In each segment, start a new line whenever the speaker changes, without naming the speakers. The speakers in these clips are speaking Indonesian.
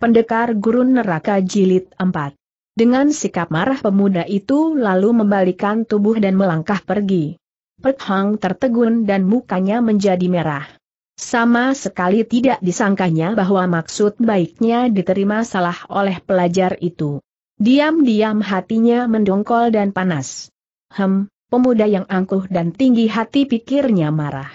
Pendekar Gurun Neraka Jilid 4. Dengan sikap marah pemuda itu lalu membalikan tubuh dan melangkah pergi. Pek Hang tertegun dan mukanya menjadi merah. Sama sekali tidak disangkanya bahwa maksud baiknya diterima salah oleh pelajar itu. Diam-diam hatinya mendongkol dan panas. Hem, pemuda yang angkuh dan tinggi hati pikirnya marah.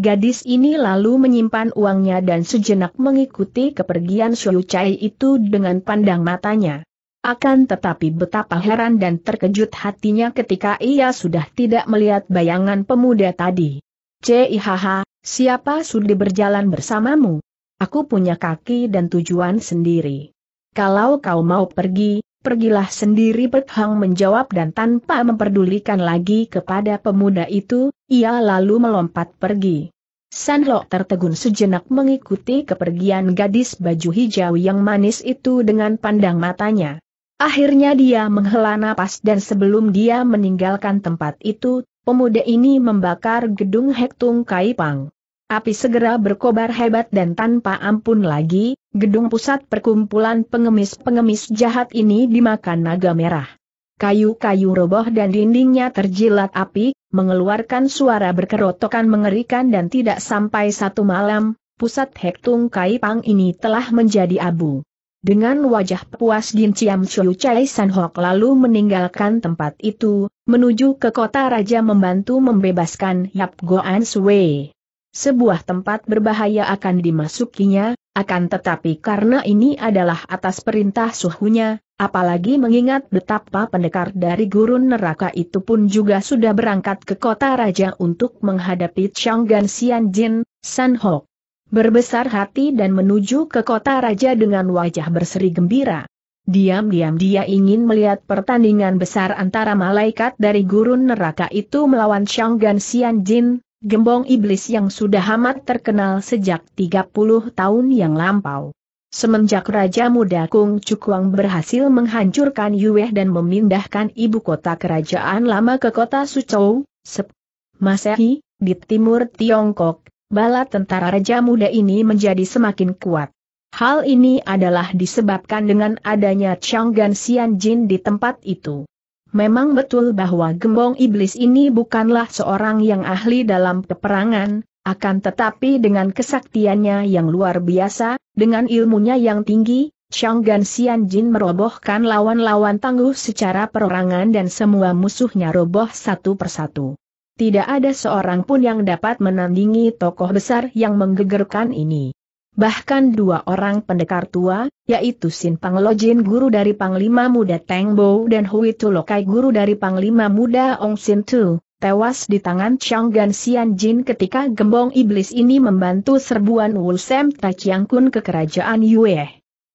Gadis ini lalu menyimpan uangnya dan sejenak mengikuti kepergian Xiu Chai itu dengan pandang matanya. Akan tetapi betapa heran dan terkejut hatinya ketika ia sudah tidak melihat bayangan pemuda tadi. Cihaha, siapa sudah berjalan bersamamu? Aku punya kaki dan tujuan sendiri. Kalau kau mau pergi, Pergilah sendiri Pek Hang menjawab dan tanpa memperdulikan lagi kepada pemuda itu, ia lalu melompat pergi. San Lok tertegun sejenak mengikuti kepergian gadis baju hijau yang manis itu dengan pandang matanya. Akhirnya dia menghela napas dan sebelum dia meninggalkan tempat itu, pemuda ini membakar gedung Hektung Kaipang. Api segera berkobar hebat dan tanpa ampun lagi, gedung pusat perkumpulan pengemis-pengemis jahat ini dimakan naga merah. Kayu-kayu roboh dan dindingnya terjilat api, mengeluarkan suara berkerotokan mengerikan dan tidak sampai satu malam, pusat Hektung Kaipang ini telah menjadi abu. Dengan wajah puas Gin Chiam Chiu Chai San Hok lalu meninggalkan tempat itu, menuju ke kota raja membantu membebaskan Yap Goan Sui sebuah tempat berbahaya akan dimasukinya, akan tetapi karena ini adalah atas perintah suhunya, apalagi mengingat betapa pendekar dari gurun neraka itu pun juga sudah berangkat ke kota raja untuk menghadapi Changgan Xian Jin, San Ho. Berbesar hati dan menuju ke kota raja dengan wajah berseri gembira. Diam-diam dia ingin melihat pertandingan besar antara malaikat dari gurun neraka itu melawan Changgan Xian Jin, Gembong iblis yang sudah amat terkenal sejak 30 tahun yang lampau. Semenjak Raja Muda Kung Cukuang berhasil menghancurkan Yueh dan memindahkan ibu kota kerajaan lama ke kota Suzhou, Sep Masehi, di timur Tiongkok, bala tentara Raja Muda ini menjadi semakin kuat. Hal ini adalah disebabkan dengan adanya Chang Gan Xian Jin di tempat itu. Memang betul bahwa gembong iblis ini bukanlah seorang yang ahli dalam peperangan, akan tetapi dengan kesaktiannya yang luar biasa, dengan ilmunya yang tinggi, Gan Xian Jin merobohkan lawan-lawan tangguh secara perorangan dan semua musuhnya roboh satu persatu. Tidak ada seorang pun yang dapat menandingi tokoh besar yang menggegerkan ini. Bahkan dua orang pendekar tua, yaitu Sin Panglojin guru dari Panglima Muda Teng dan Hui Tulokai guru dari Panglima Muda Ong Sin Tu, tewas di tangan Chang Gan Xian Jin ketika gembong iblis ini membantu serbuan Wulsem Tachiang Kun ke kerajaan Yue.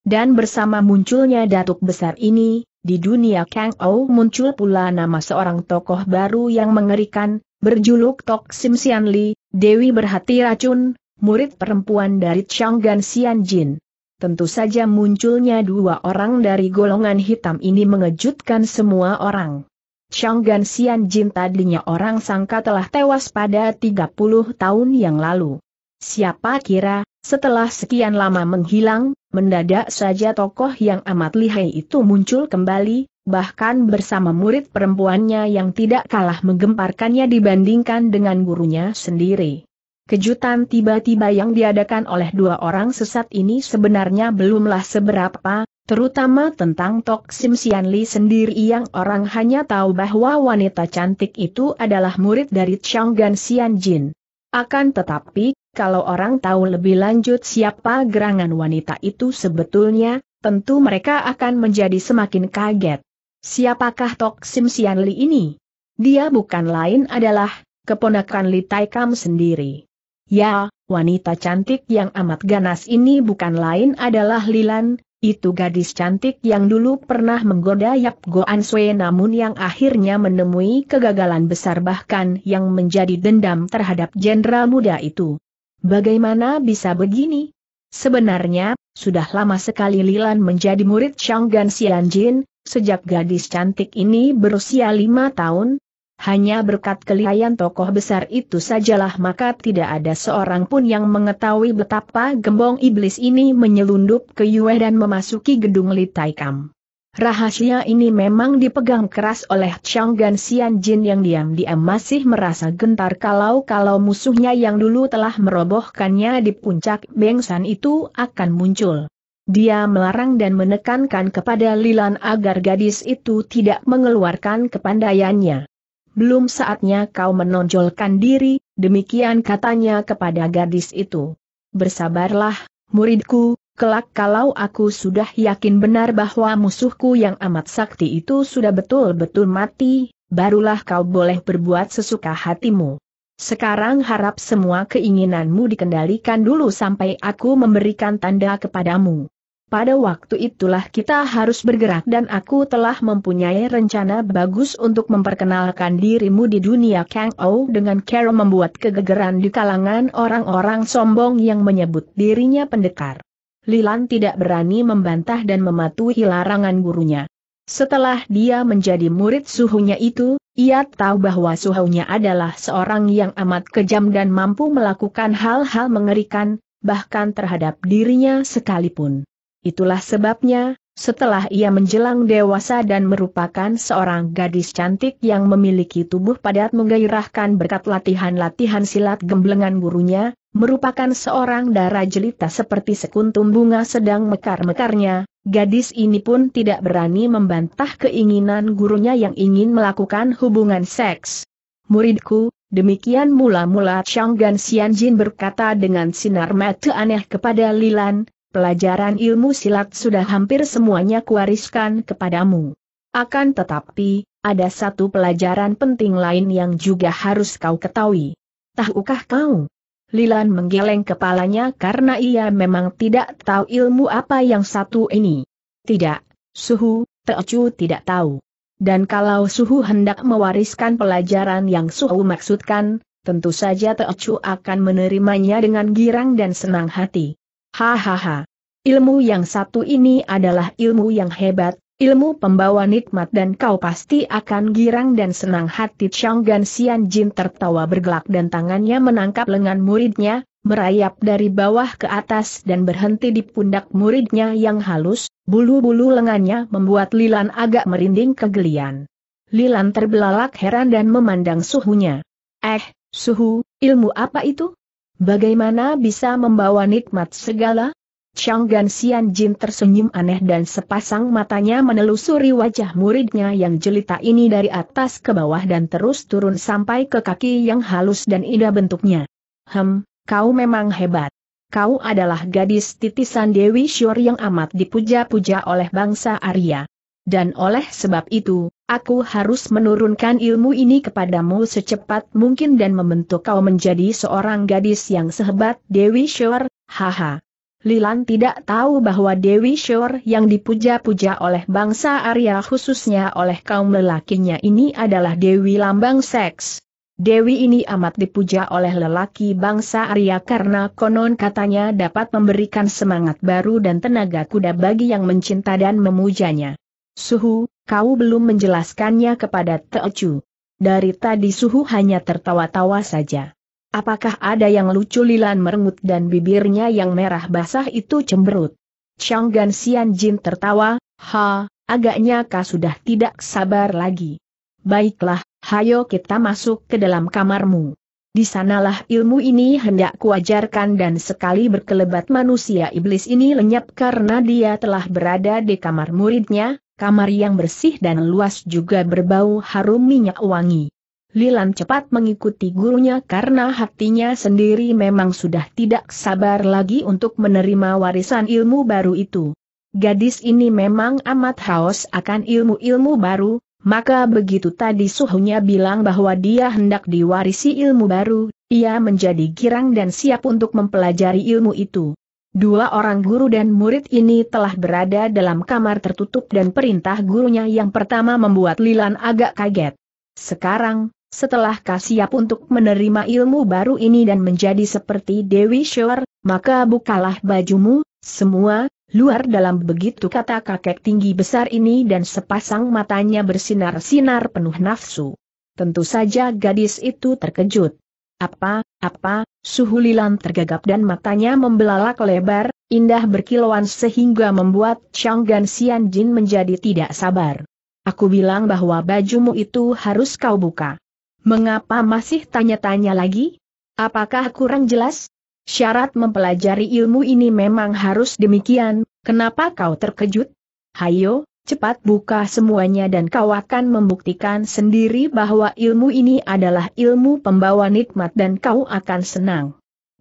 Dan bersama munculnya datuk besar ini, di dunia Kang Ou muncul pula nama seorang tokoh baru yang mengerikan, berjuluk Tok Sim Sian Li, Dewi Berhati Racun, murid perempuan dari Changgan Jin. Tentu saja munculnya dua orang dari golongan hitam ini mengejutkan semua orang. Changgan Jin tadinya orang sangka telah tewas pada 30 tahun yang lalu. Siapa kira, setelah sekian lama menghilang, mendadak saja tokoh yang amat lihai itu muncul kembali, bahkan bersama murid perempuannya yang tidak kalah menggemparkannya dibandingkan dengan gurunya sendiri. Kejutan tiba-tiba yang diadakan oleh dua orang sesat ini sebenarnya belumlah seberapa, terutama tentang Tok Sim Sian Li sendiri yang orang hanya tahu bahwa wanita cantik itu adalah murid dari Chang Gan Sian Jin. Akan tetapi, kalau orang tahu lebih lanjut siapa gerangan wanita itu sebetulnya, tentu mereka akan menjadi semakin kaget. Siapakah Tok Sim Sian Li ini? Dia bukan lain adalah keponakan Li Taikam sendiri. Ya, wanita cantik yang amat ganas ini bukan lain adalah Lilan, itu gadis cantik yang dulu pernah menggoda Yap Goan Sui namun yang akhirnya menemui kegagalan besar bahkan yang menjadi dendam terhadap jenderal muda itu. Bagaimana bisa begini? Sebenarnya, sudah lama sekali Lilan menjadi murid Shanggan Jin, sejak gadis cantik ini berusia lima tahun, hanya berkat kelihayan tokoh besar itu sajalah maka tidak ada seorang pun yang mengetahui betapa gembong iblis ini menyelundup ke Yue dan memasuki gedung Litaikam. Rahasia ini memang dipegang keras oleh Chang Gan Xian Jin yang diam-diam masih merasa gentar kalau-kalau musuhnya yang dulu telah merobohkannya di puncak bengsan itu akan muncul. Dia melarang dan menekankan kepada Lilan agar gadis itu tidak mengeluarkan kepandaiannya belum saatnya kau menonjolkan diri, demikian katanya kepada gadis itu. Bersabarlah, muridku, kelak kalau aku sudah yakin benar bahwa musuhku yang amat sakti itu sudah betul-betul mati, barulah kau boleh berbuat sesuka hatimu. Sekarang harap semua keinginanmu dikendalikan dulu sampai aku memberikan tanda kepadamu. Pada waktu itulah kita harus bergerak dan aku telah mempunyai rencana bagus untuk memperkenalkan dirimu di dunia Kang Ou dengan cara membuat kegegeran di kalangan orang-orang sombong yang menyebut dirinya pendekar. Lilan tidak berani membantah dan mematuhi larangan gurunya. Setelah dia menjadi murid suhunya itu, ia tahu bahwa suhunya adalah seorang yang amat kejam dan mampu melakukan hal-hal mengerikan, bahkan terhadap dirinya sekalipun. Itulah sebabnya, setelah ia menjelang dewasa dan merupakan seorang gadis cantik yang memiliki tubuh padat menggairahkan berkat latihan-latihan silat gemblengan gurunya, merupakan seorang darah jelita seperti sekuntum bunga sedang mekar-mekarnya, gadis ini pun tidak berani membantah keinginan gurunya yang ingin melakukan hubungan seks. Muridku, demikian mula-mula Chang Gan Xianjin berkata dengan sinar mata aneh kepada Lilan, pelajaran ilmu silat sudah hampir semuanya kuwariskan kepadamu. Akan tetapi, ada satu pelajaran penting lain yang juga harus kau ketahui. Tahukah kau? Lilan menggeleng kepalanya karena ia memang tidak tahu ilmu apa yang satu ini. Tidak, Suhu, Teocu tidak tahu. Dan kalau Suhu hendak mewariskan pelajaran yang Suhu maksudkan, tentu saja Teocu akan menerimanya dengan girang dan senang hati. Hahaha. Ilmu yang satu ini adalah ilmu yang hebat, ilmu pembawa nikmat dan kau pasti akan girang dan senang hati Chang Xian Jin tertawa bergelak dan tangannya menangkap lengan muridnya, merayap dari bawah ke atas dan berhenti di pundak muridnya yang halus, bulu-bulu lengannya membuat Lilan agak merinding kegelian. Lilan terbelalak heran dan memandang suhunya. Eh, suhu, ilmu apa itu? Bagaimana bisa membawa nikmat segala? Chang Gan Xian Jin tersenyum aneh dan sepasang matanya menelusuri wajah muridnya yang jelita ini dari atas ke bawah dan terus turun sampai ke kaki yang halus dan indah bentuknya. Hem, kau memang hebat. Kau adalah gadis titisan Dewi Shor yang amat dipuja-puja oleh bangsa Arya dan oleh sebab itu, aku harus menurunkan ilmu ini kepadamu secepat mungkin dan membentuk kau menjadi seorang gadis yang sehebat Dewi Shor, haha. Lilan tidak tahu bahwa Dewi Shor yang dipuja-puja oleh bangsa Arya khususnya oleh kaum lelakinya ini adalah Dewi Lambang Seks. Dewi ini amat dipuja oleh lelaki bangsa Arya karena konon katanya dapat memberikan semangat baru dan tenaga kuda bagi yang mencinta dan memujanya. Suhu, kau belum menjelaskannya kepada Teocu. Dari tadi Suhu hanya tertawa-tawa saja. Apakah ada yang lucu Lilan merengut dan bibirnya yang merah basah itu cemberut? Chang Gan Xian Jin tertawa, ha, agaknya kau sudah tidak sabar lagi. Baiklah, hayo kita masuk ke dalam kamarmu. Di sanalah ilmu ini hendak kuajarkan dan sekali berkelebat manusia iblis ini lenyap karena dia telah berada di kamar muridnya, kamar yang bersih dan luas juga berbau harum minyak wangi. Lilan cepat mengikuti gurunya karena hatinya sendiri memang sudah tidak sabar lagi untuk menerima warisan ilmu baru itu. Gadis ini memang amat haus akan ilmu-ilmu baru, maka begitu tadi suhunya bilang bahwa dia hendak diwarisi ilmu baru, ia menjadi girang dan siap untuk mempelajari ilmu itu. Dua orang guru dan murid ini telah berada dalam kamar tertutup dan perintah gurunya yang pertama membuat Lilan agak kaget. Sekarang, setelah Kasiap untuk menerima ilmu baru ini dan menjadi seperti Dewi Shore, maka bukalah bajumu, semua, luar dalam begitu kata kakek tinggi besar ini dan sepasang matanya bersinar-sinar penuh nafsu. Tentu saja gadis itu terkejut. Apa, apa? suhu Suhulilan tergagap dan matanya membelalak lebar, indah berkilauan sehingga membuat Chang Gan Xian Jin menjadi tidak sabar. Aku bilang bahwa bajumu itu harus kau buka. Mengapa masih tanya-tanya lagi? Apakah kurang jelas? Syarat mempelajari ilmu ini memang harus demikian, kenapa kau terkejut? Hayo, Cepat buka semuanya dan kau akan membuktikan sendiri bahwa ilmu ini adalah ilmu pembawa nikmat dan kau akan senang.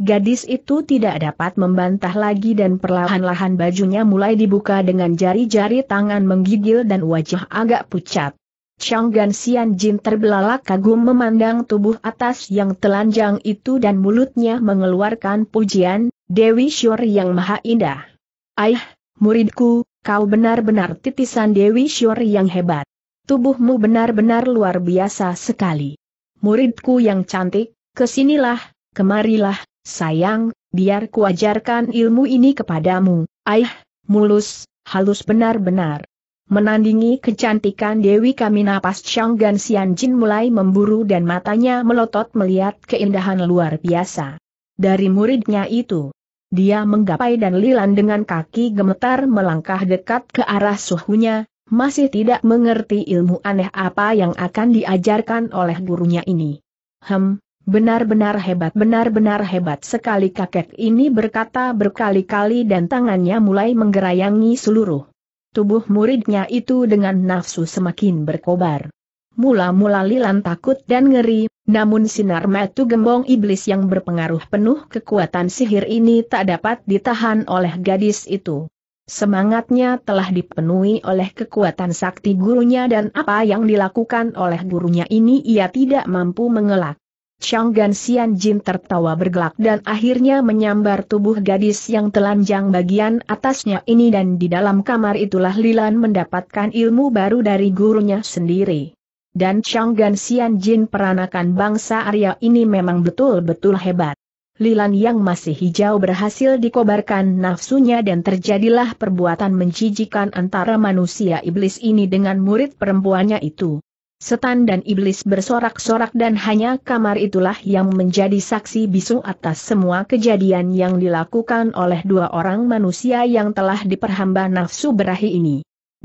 Gadis itu tidak dapat membantah lagi dan perlahan-lahan bajunya mulai dibuka dengan jari-jari tangan menggigil dan wajah agak pucat. Chang Gan Xian Jin terbelalak kagum memandang tubuh atas yang telanjang itu dan mulutnya mengeluarkan pujian, Dewi Shor yang maha indah. Aih, muridku, Kau benar-benar titisan Dewi Syur yang hebat. Tubuhmu benar-benar luar biasa sekali. Muridku yang cantik, kesinilah, kemarilah, sayang, biar kuajarkan ilmu ini kepadamu. Aih, mulus, halus benar-benar. Menandingi kecantikan Dewi kami napas Shanggan Jin mulai memburu dan matanya melotot melihat keindahan luar biasa. Dari muridnya itu, dia menggapai dan Lilan dengan kaki gemetar melangkah dekat ke arah suhunya, masih tidak mengerti ilmu aneh apa yang akan diajarkan oleh gurunya ini. Hem, benar-benar hebat benar-benar hebat sekali kakek ini berkata berkali-kali dan tangannya mulai menggerayangi seluruh tubuh muridnya itu dengan nafsu semakin berkobar. Mula-mula Lilan takut dan ngeri, namun sinar metu gembong iblis yang berpengaruh penuh kekuatan sihir ini tak dapat ditahan oleh gadis itu. Semangatnya telah dipenuhi oleh kekuatan sakti gurunya dan apa yang dilakukan oleh gurunya ini ia tidak mampu mengelak. Chang Gan Xian Jin tertawa bergelak dan akhirnya menyambar tubuh gadis yang telanjang bagian atasnya ini dan di dalam kamar itulah Lilan mendapatkan ilmu baru dari gurunya sendiri dan Chang Gan Xian Jin peranakan bangsa Arya ini memang betul-betul hebat. Lilan yang masih hijau berhasil dikobarkan nafsunya dan terjadilah perbuatan menjijikan antara manusia iblis ini dengan murid perempuannya itu. Setan dan iblis bersorak-sorak dan hanya kamar itulah yang menjadi saksi bisu atas semua kejadian yang dilakukan oleh dua orang manusia yang telah diperhamba nafsu berahi ini.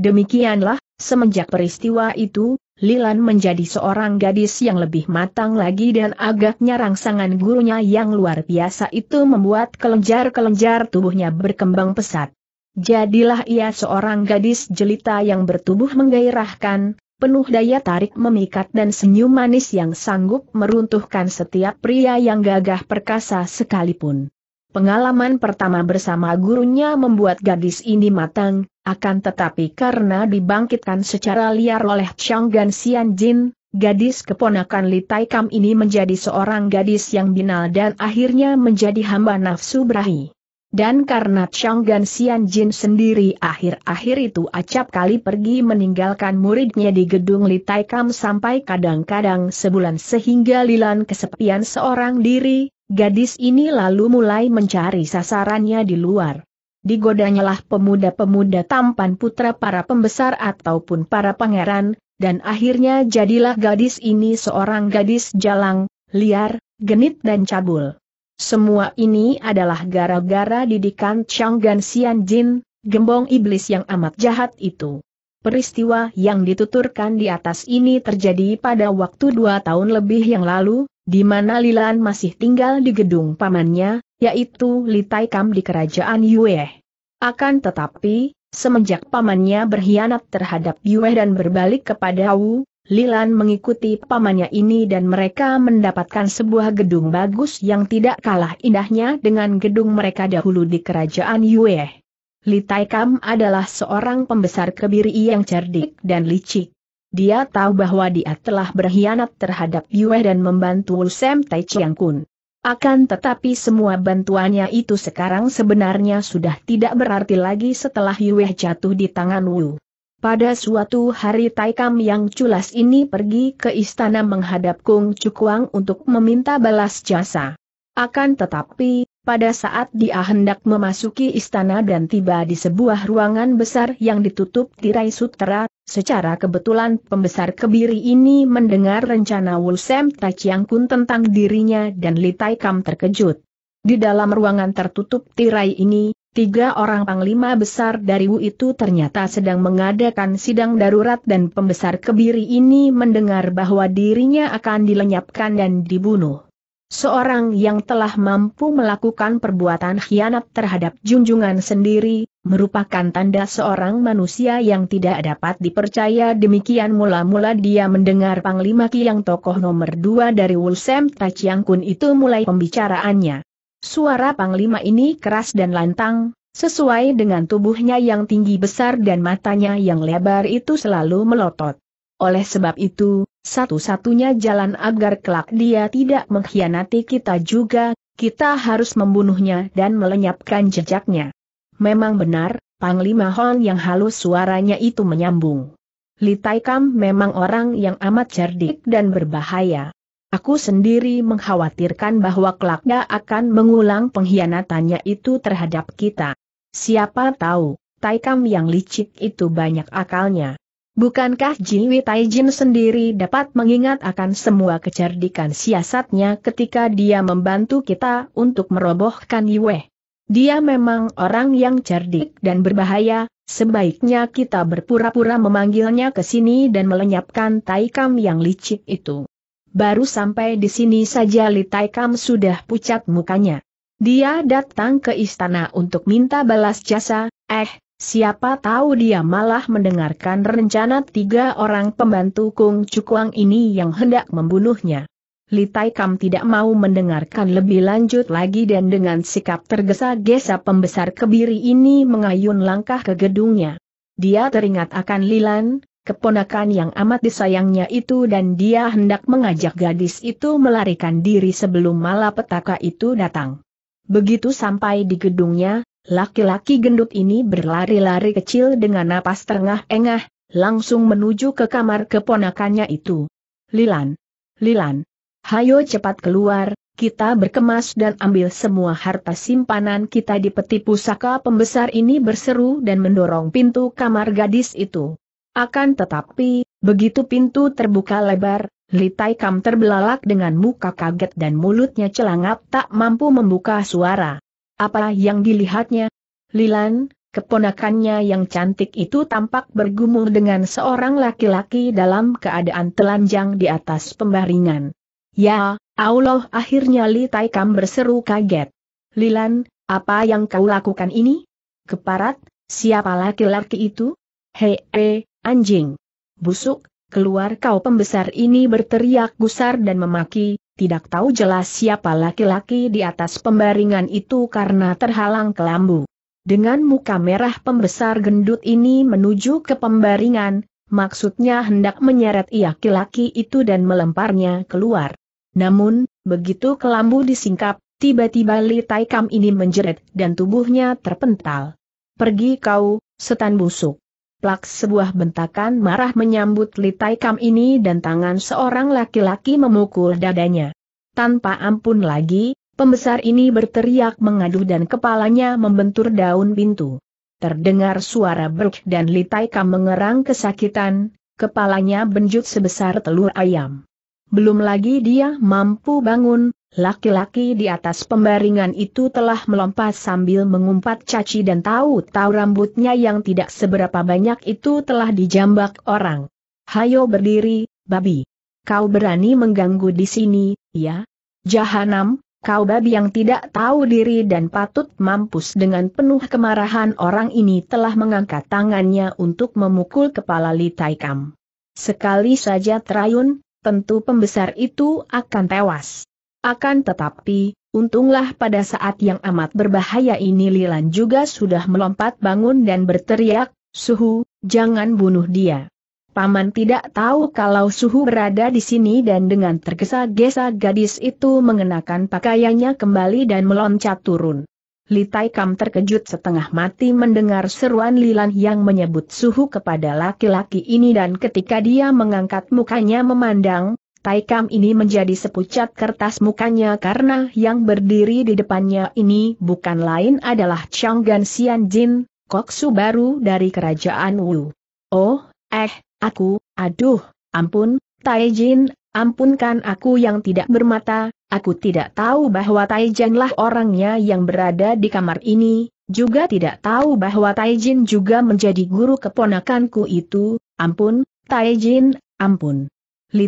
Demikianlah, semenjak peristiwa itu, Lilan menjadi seorang gadis yang lebih matang lagi dan agaknya rangsangan gurunya yang luar biasa itu membuat kelenjar-kelenjar tubuhnya berkembang pesat. Jadilah ia seorang gadis jelita yang bertubuh menggairahkan, penuh daya tarik memikat dan senyum manis yang sanggup meruntuhkan setiap pria yang gagah perkasa sekalipun. Pengalaman pertama bersama gurunya membuat gadis ini matang, akan tetapi karena dibangkitkan secara liar oleh Chang Gan Xian Jin, gadis keponakan Li Tai Kam ini menjadi seorang gadis yang binal dan akhirnya menjadi hamba nafsu berahi. Dan karena Chang Gan Xian Jin sendiri akhir-akhir itu acap kali pergi meninggalkan muridnya di gedung Li Tai Kam sampai kadang-kadang sebulan sehingga Lilan kesepian seorang diri, Gadis ini lalu mulai mencari sasarannya di luar. Digodanyalah pemuda-pemuda tampan putra para pembesar ataupun para pangeran, dan akhirnya jadilah gadis ini seorang gadis jalang, liar, genit dan cabul. Semua ini adalah gara-gara didikan Changgan Xian Jin, gembong iblis yang amat jahat itu. Peristiwa yang dituturkan di atas ini terjadi pada waktu dua tahun lebih yang lalu, di mana Lilan masih tinggal di gedung pamannya, yaitu Litai Kam di kerajaan Yue. Akan tetapi, semenjak pamannya berkhianat terhadap Yue dan berbalik kepada Wu, Lilan mengikuti pamannya ini dan mereka mendapatkan sebuah gedung bagus yang tidak kalah indahnya dengan gedung mereka dahulu di kerajaan Yue. Litai Kam adalah seorang pembesar kebiri yang cerdik dan licik. Dia tahu bahwa dia telah berkhianat terhadap Yue dan membantu Sam Tai Chiang Kun. Akan tetapi semua bantuannya itu sekarang sebenarnya sudah tidak berarti lagi setelah Yue jatuh di tangan Wu. Pada suatu hari Taikam yang culas ini pergi ke istana menghadap Kung Chukwang untuk meminta balas jasa. Akan tetapi, pada saat dia hendak memasuki istana dan tiba di sebuah ruangan besar yang ditutup tirai sutera, secara kebetulan pembesar kebiri ini mendengar rencana Wulsem Tachiang Kun tentang dirinya dan Litai Kam terkejut. Di dalam ruangan tertutup tirai ini, Tiga orang panglima besar dari Wu itu ternyata sedang mengadakan sidang darurat dan pembesar kebiri ini mendengar bahwa dirinya akan dilenyapkan dan dibunuh. Seorang yang telah mampu melakukan perbuatan khianat terhadap junjungan sendiri, merupakan tanda seorang manusia yang tidak dapat dipercaya demikian mula-mula dia mendengar Panglima Kiang tokoh nomor dua dari Wulsem Tachiang Kun itu mulai pembicaraannya. Suara Panglima ini keras dan lantang, sesuai dengan tubuhnya yang tinggi besar dan matanya yang lebar itu selalu melotot. Oleh sebab itu, satu-satunya jalan agar kelak dia tidak mengkhianati kita juga, kita harus membunuhnya dan melenyapkan jejaknya. Memang benar, Panglima Hon yang halus suaranya itu menyambung. Li Taikam memang orang yang amat cerdik dan berbahaya. Aku sendiri mengkhawatirkan bahwa kelak dia akan mengulang pengkhianatannya itu terhadap kita. Siapa tahu, Taikam yang licik itu banyak akalnya. Bukankah Jiwi Taijin sendiri dapat mengingat akan semua kecerdikan siasatnya ketika dia membantu kita untuk merobohkan Yue? Dia memang orang yang cerdik dan berbahaya, sebaiknya kita berpura-pura memanggilnya ke sini dan melenyapkan Taikam yang licik itu. Baru sampai di sini saja Li Taikam sudah pucat mukanya. Dia datang ke istana untuk minta balas jasa, eh, Siapa tahu dia malah mendengarkan rencana tiga orang pembantu Kung Cukuang ini yang hendak membunuhnya. Li Tai Kam tidak mau mendengarkan lebih lanjut lagi dan dengan sikap tergesa-gesa pembesar kebiri ini mengayun langkah ke gedungnya. Dia teringat akan Lilan, keponakan yang amat disayangnya itu dan dia hendak mengajak gadis itu melarikan diri sebelum malapetaka itu datang. Begitu sampai di gedungnya, Laki-laki gendut ini berlari-lari kecil dengan napas terengah-engah, langsung menuju ke kamar keponakannya itu. Lilan! Lilan! Hayo cepat keluar, kita berkemas dan ambil semua harta simpanan kita di peti pusaka pembesar ini berseru dan mendorong pintu kamar gadis itu. Akan tetapi, begitu pintu terbuka lebar, Litai Kam terbelalak dengan muka kaget dan mulutnya celangap tak mampu membuka suara. Apa yang dilihatnya? Lilan, keponakannya yang cantik itu tampak bergumul dengan seorang laki-laki dalam keadaan telanjang di atas pembaringan. Ya, Allah akhirnya Li Taikam berseru kaget. Lilan, apa yang kau lakukan ini? Keparat, siapa laki-laki itu? Hei, he, anjing. Busuk, keluar kau pembesar ini berteriak gusar dan memaki, tidak tahu jelas siapa laki-laki di atas pembaringan itu karena terhalang kelambu. Dengan muka merah pembesar gendut ini menuju ke pembaringan, maksudnya hendak menyeret ia laki-laki itu dan melemparnya keluar. Namun, begitu kelambu disingkap, tiba-tiba Li Taikam ini menjerit dan tubuhnya terpental. Pergi kau, setan busuk. Plak sebuah bentakan marah menyambut litai Kam ini dan tangan seorang laki-laki memukul dadanya. Tanpa ampun lagi, pembesar ini berteriak mengaduh dan kepalanya membentur daun pintu. Terdengar suara beruk dan litai Kam mengerang kesakitan, kepalanya benjut sebesar telur ayam. Belum lagi dia mampu bangun, Laki-laki di atas pembaringan itu telah melompat sambil mengumpat caci dan tahu-tahu rambutnya yang tidak seberapa banyak itu telah dijambak orang. Hayo berdiri, babi. Kau berani mengganggu di sini, ya? Jahanam, kau babi yang tidak tahu diri dan patut mampus dengan penuh kemarahan orang ini telah mengangkat tangannya untuk memukul kepala Li Taikam. Sekali saja terayun, tentu pembesar itu akan tewas. Akan tetapi, untunglah pada saat yang amat berbahaya ini Lilan juga sudah melompat bangun dan berteriak, Suhu, jangan bunuh dia. Paman tidak tahu kalau Suhu berada di sini dan dengan tergesa-gesa gadis itu mengenakan pakaiannya kembali dan meloncat turun. Li Kam terkejut setengah mati mendengar seruan Lilan yang menyebut Suhu kepada laki-laki ini dan ketika dia mengangkat mukanya memandang, Taikam ini menjadi sepucat kertas mukanya karena yang berdiri di depannya ini bukan lain adalah Gan Xian Jin, koksu baru dari kerajaan Wu. Oh, eh, aku, aduh, ampun, Tai Jin, ampunkan aku yang tidak bermata, aku tidak tahu bahwa Tai lah orangnya yang berada di kamar ini, juga tidak tahu bahwa Tai Jin juga menjadi guru keponakanku itu, ampun, Tai Jin, ampun. Li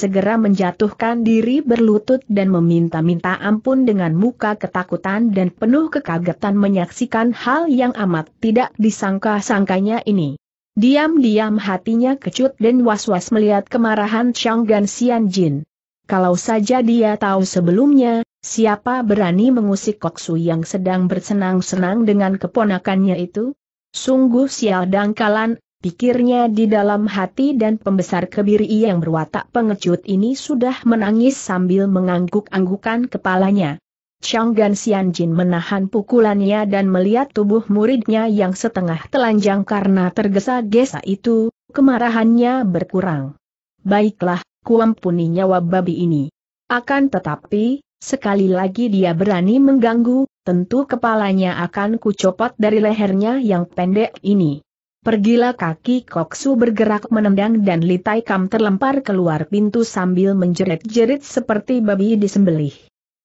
segera menjatuhkan diri berlutut dan meminta-minta ampun dengan muka ketakutan dan penuh kekagetan menyaksikan hal yang amat tidak disangka-sangkanya ini. Diam-diam hatinya kecut dan was-was melihat kemarahan Chang Gan Xian Jin. Kalau saja dia tahu sebelumnya, siapa berani mengusik Koksu yang sedang bersenang-senang dengan keponakannya itu? Sungguh sial dangkalan, Pikirnya di dalam hati dan pembesar kebiri yang berwatak pengecut ini sudah menangis sambil mengangguk-anggukan kepalanya. Chang Gan Xian Jin menahan pukulannya dan melihat tubuh muridnya yang setengah telanjang karena tergesa-gesa itu, kemarahannya berkurang. Baiklah, kuampuni nyawa babi ini. Akan tetapi, sekali lagi dia berani mengganggu, tentu kepalanya akan kucopot dari lehernya yang pendek ini. Pergilah kaki Koksu bergerak menendang dan litai Kam terlempar keluar pintu sambil menjerit-jerit seperti babi disembelih.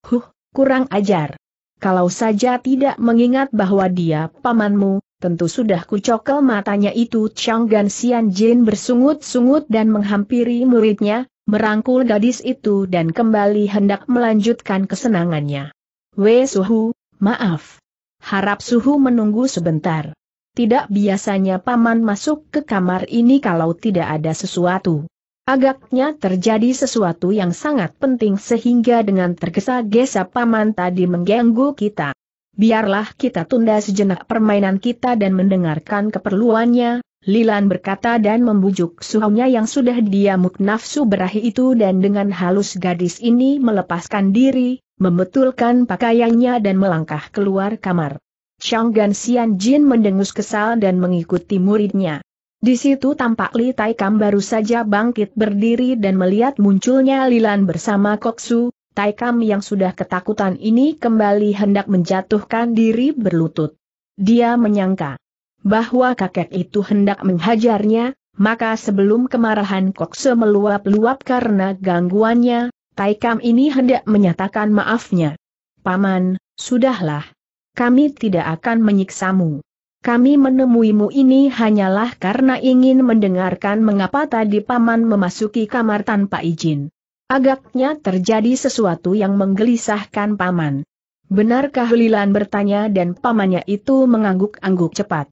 Huh, kurang ajar. Kalau saja tidak mengingat bahwa dia pamanmu, tentu sudah kucokel matanya itu Chang Gan Xian Jin bersungut-sungut dan menghampiri muridnya, merangkul gadis itu dan kembali hendak melanjutkan kesenangannya. Wei Suhu, maaf. Harap Suhu menunggu sebentar. Tidak biasanya paman masuk ke kamar ini kalau tidak ada sesuatu. Agaknya terjadi sesuatu yang sangat penting sehingga dengan tergesa-gesa paman tadi mengganggu kita. Biarlah kita tunda sejenak permainan kita dan mendengarkan keperluannya, Lilan berkata dan membujuk suhunya yang sudah diamuk nafsu berahi itu dan dengan halus gadis ini melepaskan diri, membetulkan pakaiannya dan melangkah keluar kamar. Shanggansian Xian Jin mendengus kesal dan mengikuti muridnya. Di situ tampak Li Taikam baru saja bangkit berdiri dan melihat munculnya Lilan bersama Koksu, Taikam yang sudah ketakutan ini kembali hendak menjatuhkan diri berlutut. Dia menyangka bahwa kakek itu hendak menghajarnya, maka sebelum kemarahan Koksu meluap-luap karena gangguannya, Taikam ini hendak menyatakan maafnya. Paman, sudahlah, kami tidak akan menyiksamu. Kami menemuimu ini hanyalah karena ingin mendengarkan mengapa tadi paman memasuki kamar tanpa izin. Agaknya terjadi sesuatu yang menggelisahkan paman. Benarkah Lilan bertanya dan pamannya itu mengangguk-angguk cepat.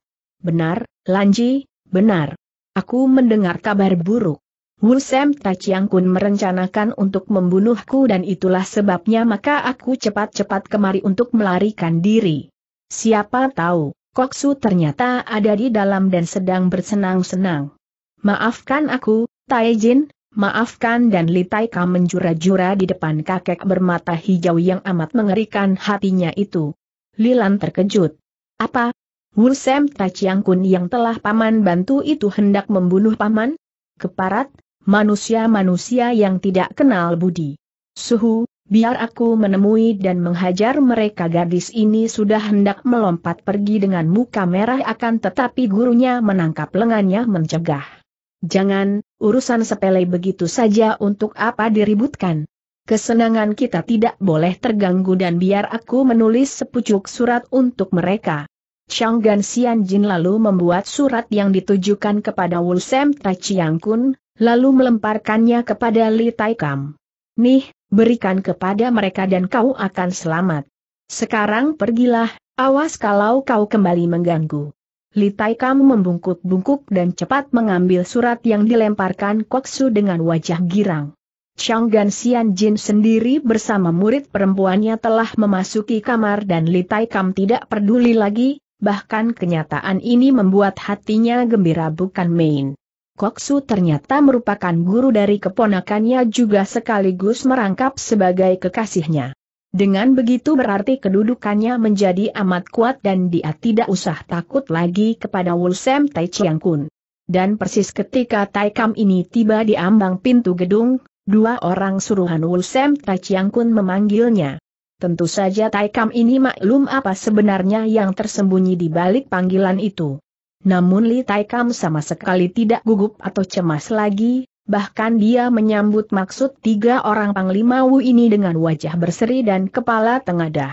Benar, Lanji, benar. Aku mendengar kabar buruk. Wu Sam Kun merencanakan untuk membunuhku dan itulah sebabnya maka aku cepat-cepat kemari untuk melarikan diri. Siapa tahu, Koksu ternyata ada di dalam dan sedang bersenang-senang. Maafkan aku, Taijin, maafkan dan Ka menjura-jura di depan kakek bermata hijau yang amat mengerikan hatinya itu. Lilan terkejut. Apa? Wulsem Taciang Kun yang telah paman bantu itu hendak membunuh paman? Keparat, manusia-manusia yang tidak kenal budi. Suhu, biar aku menemui dan menghajar mereka gadis ini sudah hendak melompat pergi dengan muka merah akan tetapi gurunya menangkap lengannya mencegah. Jangan, urusan sepele begitu saja untuk apa diributkan. Kesenangan kita tidak boleh terganggu dan biar aku menulis sepucuk surat untuk mereka. Chang Gan Xian Jin lalu membuat surat yang ditujukan kepada Wulsem Tachiang Kun, lalu melemparkannya kepada Li Taikam. Nih, berikan kepada mereka dan kau akan selamat. Sekarang pergilah, awas kalau kau kembali mengganggu. Li Taikam membungkuk-bungkuk dan cepat mengambil surat yang dilemparkan Koksu dengan wajah girang. Chang Gan Xian Jin sendiri bersama murid perempuannya telah memasuki kamar dan Li Taikam tidak peduli lagi, bahkan kenyataan ini membuat hatinya gembira bukan main. Koksu ternyata merupakan guru dari keponakannya juga sekaligus merangkap sebagai kekasihnya. Dengan begitu berarti kedudukannya menjadi amat kuat dan dia tidak usah takut lagi kepada Wulsem Tai Chiang Kun. Dan persis ketika Tai Kam ini tiba di ambang pintu gedung, dua orang suruhan Wulsem Tai Chiang Kun memanggilnya. Tentu saja Tai Kam ini maklum apa sebenarnya yang tersembunyi di balik panggilan itu. Namun Li Taikam sama sekali tidak gugup atau cemas lagi, bahkan dia menyambut maksud tiga orang Panglima Wu ini dengan wajah berseri dan kepala tengadah.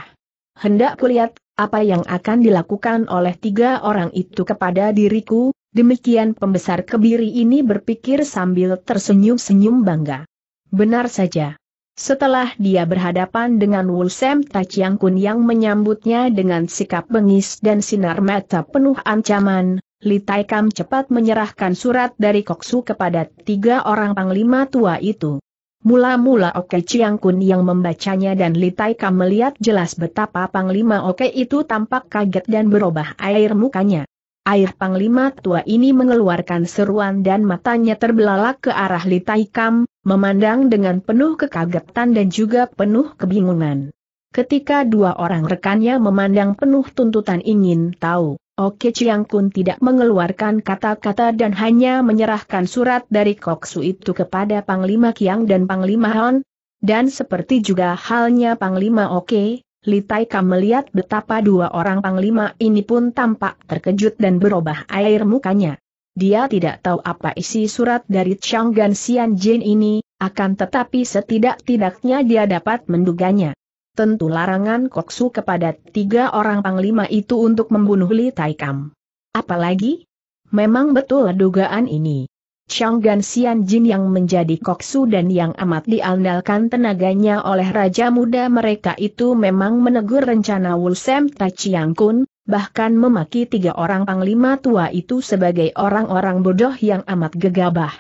Hendak kulihat, apa yang akan dilakukan oleh tiga orang itu kepada diriku, demikian pembesar kebiri ini berpikir sambil tersenyum-senyum bangga. Benar saja. Setelah dia berhadapan dengan Wulsem Taciang Kun yang menyambutnya dengan sikap bengis dan sinar mata penuh ancaman, Li Kam cepat menyerahkan surat dari Koksu kepada tiga orang panglima tua itu. Mula-mula Oke Chiang Kun yang membacanya dan Li Kam melihat jelas betapa Panglima Oke itu tampak kaget dan berubah air mukanya. Air Panglima tua ini mengeluarkan seruan dan matanya terbelalak ke arah Li Kam memandang dengan penuh kekagetan dan juga penuh kebingungan. Ketika dua orang rekannya memandang penuh tuntutan ingin tahu, Oke Chiang Kun tidak mengeluarkan kata-kata dan hanya menyerahkan surat dari Koksu itu kepada Panglima Kiang dan Panglima Hon. Dan seperti juga halnya Panglima Oke, Litaika melihat betapa dua orang Panglima ini pun tampak terkejut dan berubah air mukanya dia tidak tahu apa isi surat dari Chang Gan Xian Jin ini, akan tetapi setidak-tidaknya dia dapat menduganya. Tentu larangan Koksu kepada tiga orang panglima itu untuk membunuh Li Taikam. Apalagi? Memang betul dugaan ini. Chang Gan Xian Jin yang menjadi koksu dan yang amat diandalkan tenaganya oleh Raja Muda mereka itu memang menegur rencana Wulsem Tachiang Kun, bahkan memaki tiga orang panglima tua itu sebagai orang-orang bodoh yang amat gegabah.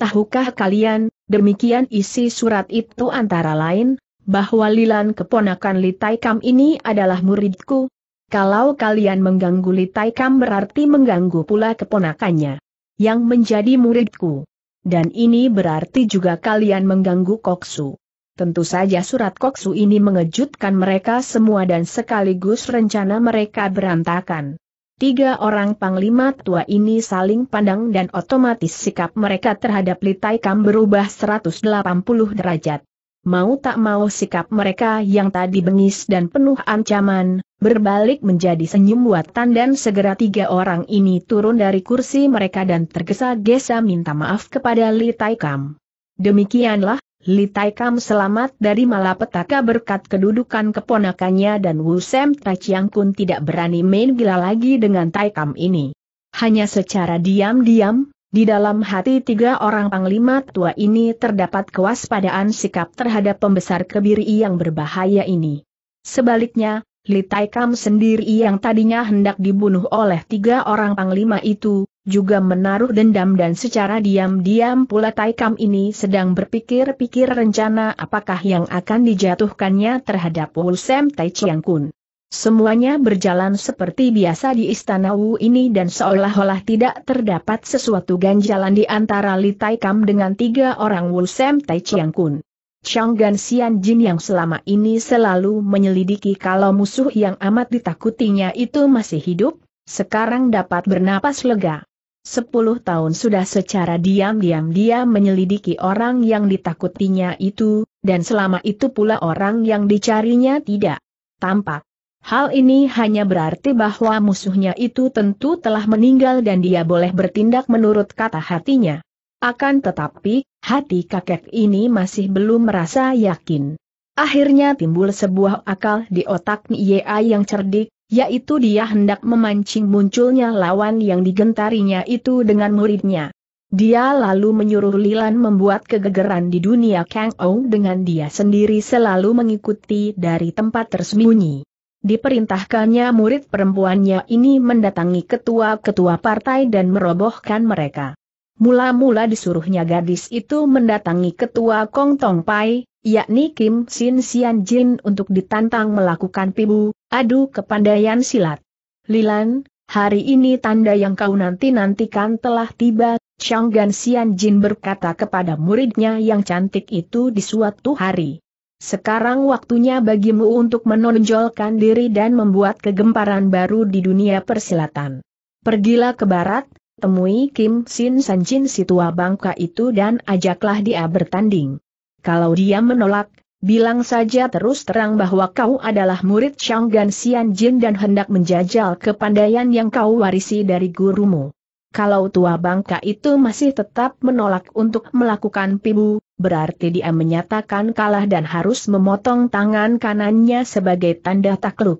Tahukah kalian, demikian isi surat itu antara lain, bahwa Lilan keponakan Litaikam ini adalah muridku. Kalau kalian mengganggu Litaikam berarti mengganggu pula keponakannya, yang menjadi muridku. Dan ini berarti juga kalian mengganggu Koksu. Tentu saja surat koksu ini mengejutkan mereka semua dan sekaligus rencana mereka berantakan. Tiga orang panglima tua ini saling pandang dan otomatis sikap mereka terhadap Litaikam berubah 180 derajat. Mau tak mau sikap mereka yang tadi bengis dan penuh ancaman, berbalik menjadi senyum buatan dan segera tiga orang ini turun dari kursi mereka dan tergesa-gesa minta maaf kepada Litaikam. Demikianlah Litaikam selamat dari malapetaka berkat kedudukan keponakannya dan Wu Sem tidak berani main gila lagi dengan Taikam ini. Hanya secara diam-diam, di dalam hati tiga orang panglima tua ini terdapat kewaspadaan sikap terhadap pembesar kebiri yang berbahaya ini. Sebaliknya, Li sendiri yang tadinya hendak dibunuh oleh tiga orang panglima itu, juga menaruh dendam dan secara diam-diam pula Taikam ini sedang berpikir-pikir rencana apakah yang akan dijatuhkannya terhadap Wulsem Taichiang Kun. Semuanya berjalan seperti biasa di istana Wu ini dan seolah-olah tidak terdapat sesuatu ganjalan di antara Li dengan tiga orang Wulsem Taichiang Kun. Gan Xian Jin yang selama ini selalu menyelidiki kalau musuh yang amat ditakutinya itu masih hidup, sekarang dapat bernapas lega. Sepuluh tahun sudah secara diam-diam dia menyelidiki orang yang ditakutinya itu, dan selama itu pula orang yang dicarinya tidak tampak. Hal ini hanya berarti bahwa musuhnya itu tentu telah meninggal dan dia boleh bertindak menurut kata hatinya. Akan tetapi, hati kakek ini masih belum merasa yakin. Akhirnya timbul sebuah akal di otak Nia yang cerdik, yaitu dia hendak memancing munculnya lawan yang digentarinya itu dengan muridnya. Dia lalu menyuruh Lilan membuat kegegeran di dunia Kang Ou dengan dia sendiri selalu mengikuti dari tempat tersembunyi. Diperintahkannya murid perempuannya ini mendatangi ketua-ketua partai dan merobohkan mereka. Mula-mula disuruhnya gadis itu mendatangi ketua Kong Tong Pai, yakni Kim Sin Sian Jin untuk ditantang melakukan pibu, adu kepandaian silat. Lilan, hari ini tanda yang kau nanti-nantikan telah tiba, Chang Gan Sian Jin berkata kepada muridnya yang cantik itu di suatu hari. Sekarang waktunya bagimu untuk menonjolkan diri dan membuat kegemparan baru di dunia persilatan. Pergilah ke barat, temui Kim Sin Jin si tua bangka itu dan ajaklah dia bertanding. Kalau dia menolak, bilang saja terus terang bahwa kau adalah murid Shanggan Sian Jin dan hendak menjajal kepandaian yang kau warisi dari gurumu. Kalau tua bangka itu masih tetap menolak untuk melakukan pibu, berarti dia menyatakan kalah dan harus memotong tangan kanannya sebagai tanda takluk.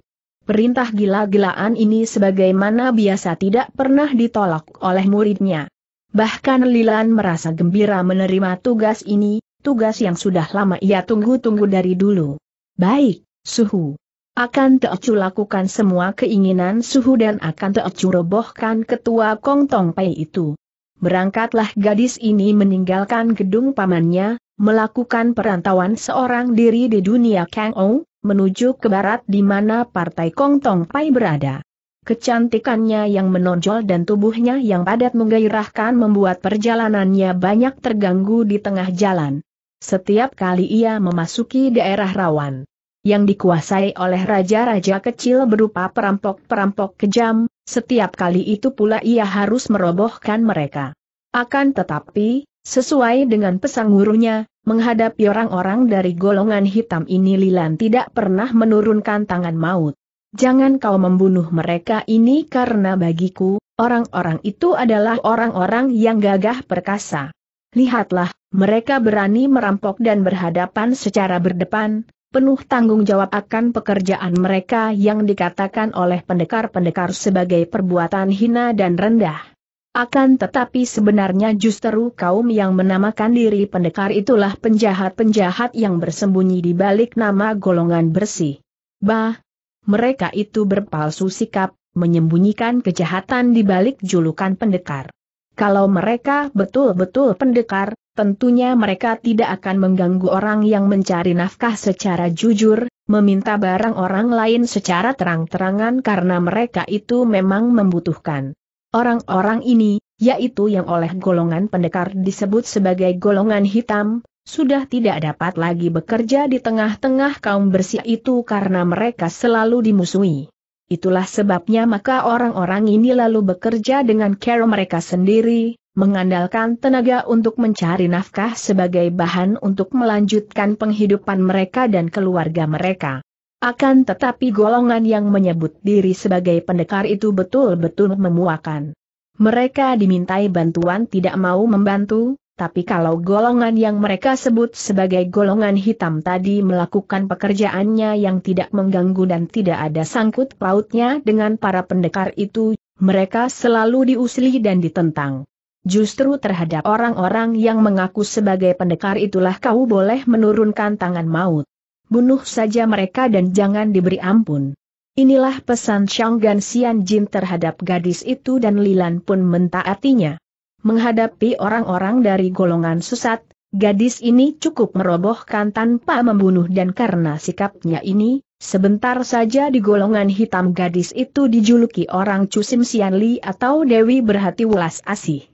Perintah gila-gilaan ini sebagaimana biasa tidak pernah ditolak oleh muridnya. Bahkan Lilan merasa gembira menerima tugas ini, tugas yang sudah lama ia tunggu-tunggu dari dulu. Baik, Suhu. Akan Teocu lakukan semua keinginan Suhu dan akan Teocu robohkan ketua Kong Tong Pei itu. Berangkatlah gadis ini meninggalkan gedung pamannya, melakukan perantauan seorang diri di dunia Kang Ong, menuju ke barat di mana partai Kong Tong Pai berada. Kecantikannya yang menonjol dan tubuhnya yang padat menggairahkan membuat perjalanannya banyak terganggu di tengah jalan. Setiap kali ia memasuki daerah rawan yang dikuasai oleh raja-raja kecil berupa perampok-perampok kejam, setiap kali itu pula ia harus merobohkan mereka. Akan tetapi, sesuai dengan pesan gurunya, Menghadapi orang-orang dari golongan hitam ini Lilan tidak pernah menurunkan tangan maut. Jangan kau membunuh mereka ini karena bagiku, orang-orang itu adalah orang-orang yang gagah perkasa. Lihatlah, mereka berani merampok dan berhadapan secara berdepan, penuh tanggung jawab akan pekerjaan mereka yang dikatakan oleh pendekar-pendekar sebagai perbuatan hina dan rendah. Akan tetapi sebenarnya justru kaum yang menamakan diri pendekar itulah penjahat-penjahat yang bersembunyi di balik nama golongan bersih. Bah, mereka itu berpalsu sikap, menyembunyikan kejahatan di balik julukan pendekar. Kalau mereka betul-betul pendekar, tentunya mereka tidak akan mengganggu orang yang mencari nafkah secara jujur, meminta barang orang lain secara terang-terangan karena mereka itu memang membutuhkan. Orang-orang ini, yaitu yang oleh golongan pendekar disebut sebagai golongan hitam, sudah tidak dapat lagi bekerja di tengah-tengah kaum bersih itu karena mereka selalu dimusuhi. Itulah sebabnya maka orang-orang ini lalu bekerja dengan cara mereka sendiri, mengandalkan tenaga untuk mencari nafkah sebagai bahan untuk melanjutkan penghidupan mereka dan keluarga mereka. Akan tetapi golongan yang menyebut diri sebagai pendekar itu betul-betul memuakan. Mereka dimintai bantuan tidak mau membantu, tapi kalau golongan yang mereka sebut sebagai golongan hitam tadi melakukan pekerjaannya yang tidak mengganggu dan tidak ada sangkut pautnya dengan para pendekar itu, mereka selalu diusuli dan ditentang. Justru terhadap orang-orang yang mengaku sebagai pendekar itulah kau boleh menurunkan tangan maut bunuh saja mereka dan jangan diberi ampun. Inilah pesan Shanggan Xian Jin terhadap gadis itu dan Lilan pun mentaatinya. Menghadapi orang-orang dari golongan Susat, gadis ini cukup merobohkan tanpa membunuh dan karena sikapnya ini, sebentar saja di golongan hitam gadis itu dijuluki orang Cusim Sian Li atau Dewi Berhati Welas Asih.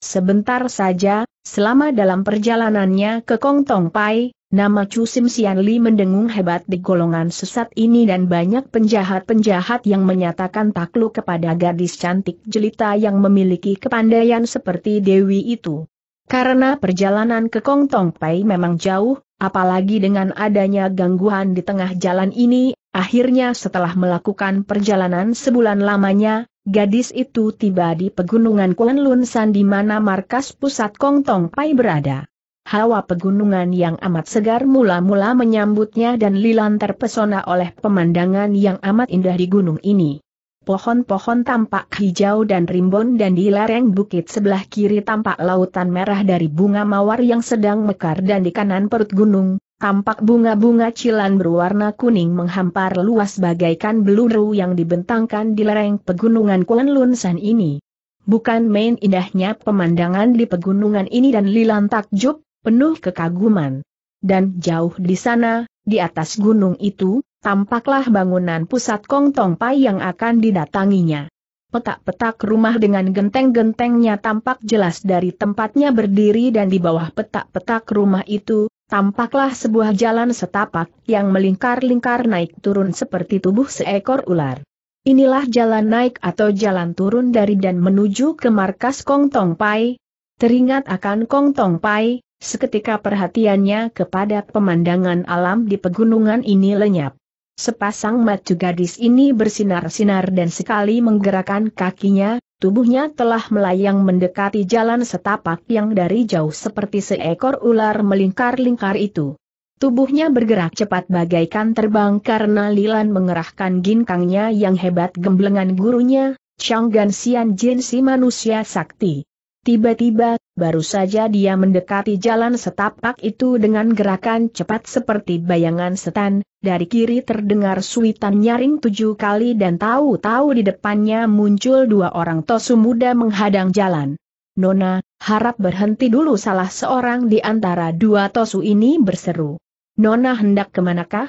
Sebentar saja, selama dalam perjalanannya ke Kong Tong Pai, Nama Chu Sim Sian Li mendengung hebat di golongan sesat ini dan banyak penjahat-penjahat yang menyatakan takluk kepada gadis cantik jelita yang memiliki kepandaian seperti Dewi itu. Karena perjalanan ke Kong Tong Pai memang jauh, apalagi dengan adanya gangguan di tengah jalan ini, akhirnya setelah melakukan perjalanan sebulan lamanya, gadis itu tiba di pegunungan Kuan Lun San di mana markas pusat Kong Tong Pai berada. Hawa pegunungan yang amat segar mula-mula menyambutnya dan Lilan terpesona oleh pemandangan yang amat indah di gunung ini. Pohon-pohon tampak hijau dan rimbun dan di lereng bukit sebelah kiri tampak lautan merah dari bunga mawar yang sedang mekar dan di kanan perut gunung, tampak bunga-bunga cilan berwarna kuning menghampar luas bagaikan beluru yang dibentangkan di lereng pegunungan Kuan San ini. Bukan main indahnya pemandangan di pegunungan ini dan Lilan takjub, penuh kekaguman. Dan jauh di sana, di atas gunung itu, tampaklah bangunan pusat Kong Pai yang akan didatanginya. Petak-petak rumah dengan genteng-gentengnya tampak jelas dari tempatnya berdiri dan di bawah petak-petak rumah itu, tampaklah sebuah jalan setapak yang melingkar-lingkar naik turun seperti tubuh seekor ular. Inilah jalan naik atau jalan turun dari dan menuju ke markas Kong Tong Pai. Teringat akan Kong Tong Pai, Seketika perhatiannya kepada pemandangan alam di pegunungan ini lenyap. Sepasang mata gadis ini bersinar-sinar dan sekali menggerakkan kakinya, tubuhnya telah melayang mendekati jalan setapak yang dari jauh seperti seekor ular melingkar-lingkar itu. Tubuhnya bergerak cepat bagaikan terbang karena Lilan mengerahkan ginkangnya yang hebat gemblengan gurunya, Chang Gan Xian Jin si manusia sakti. Tiba-tiba, baru saja dia mendekati jalan setapak itu dengan gerakan cepat seperti bayangan setan, dari kiri terdengar suitan nyaring tujuh kali dan tahu-tahu di depannya muncul dua orang tosu muda menghadang jalan. Nona, harap berhenti dulu salah seorang di antara dua tosu ini berseru. Nona hendak kemanakah?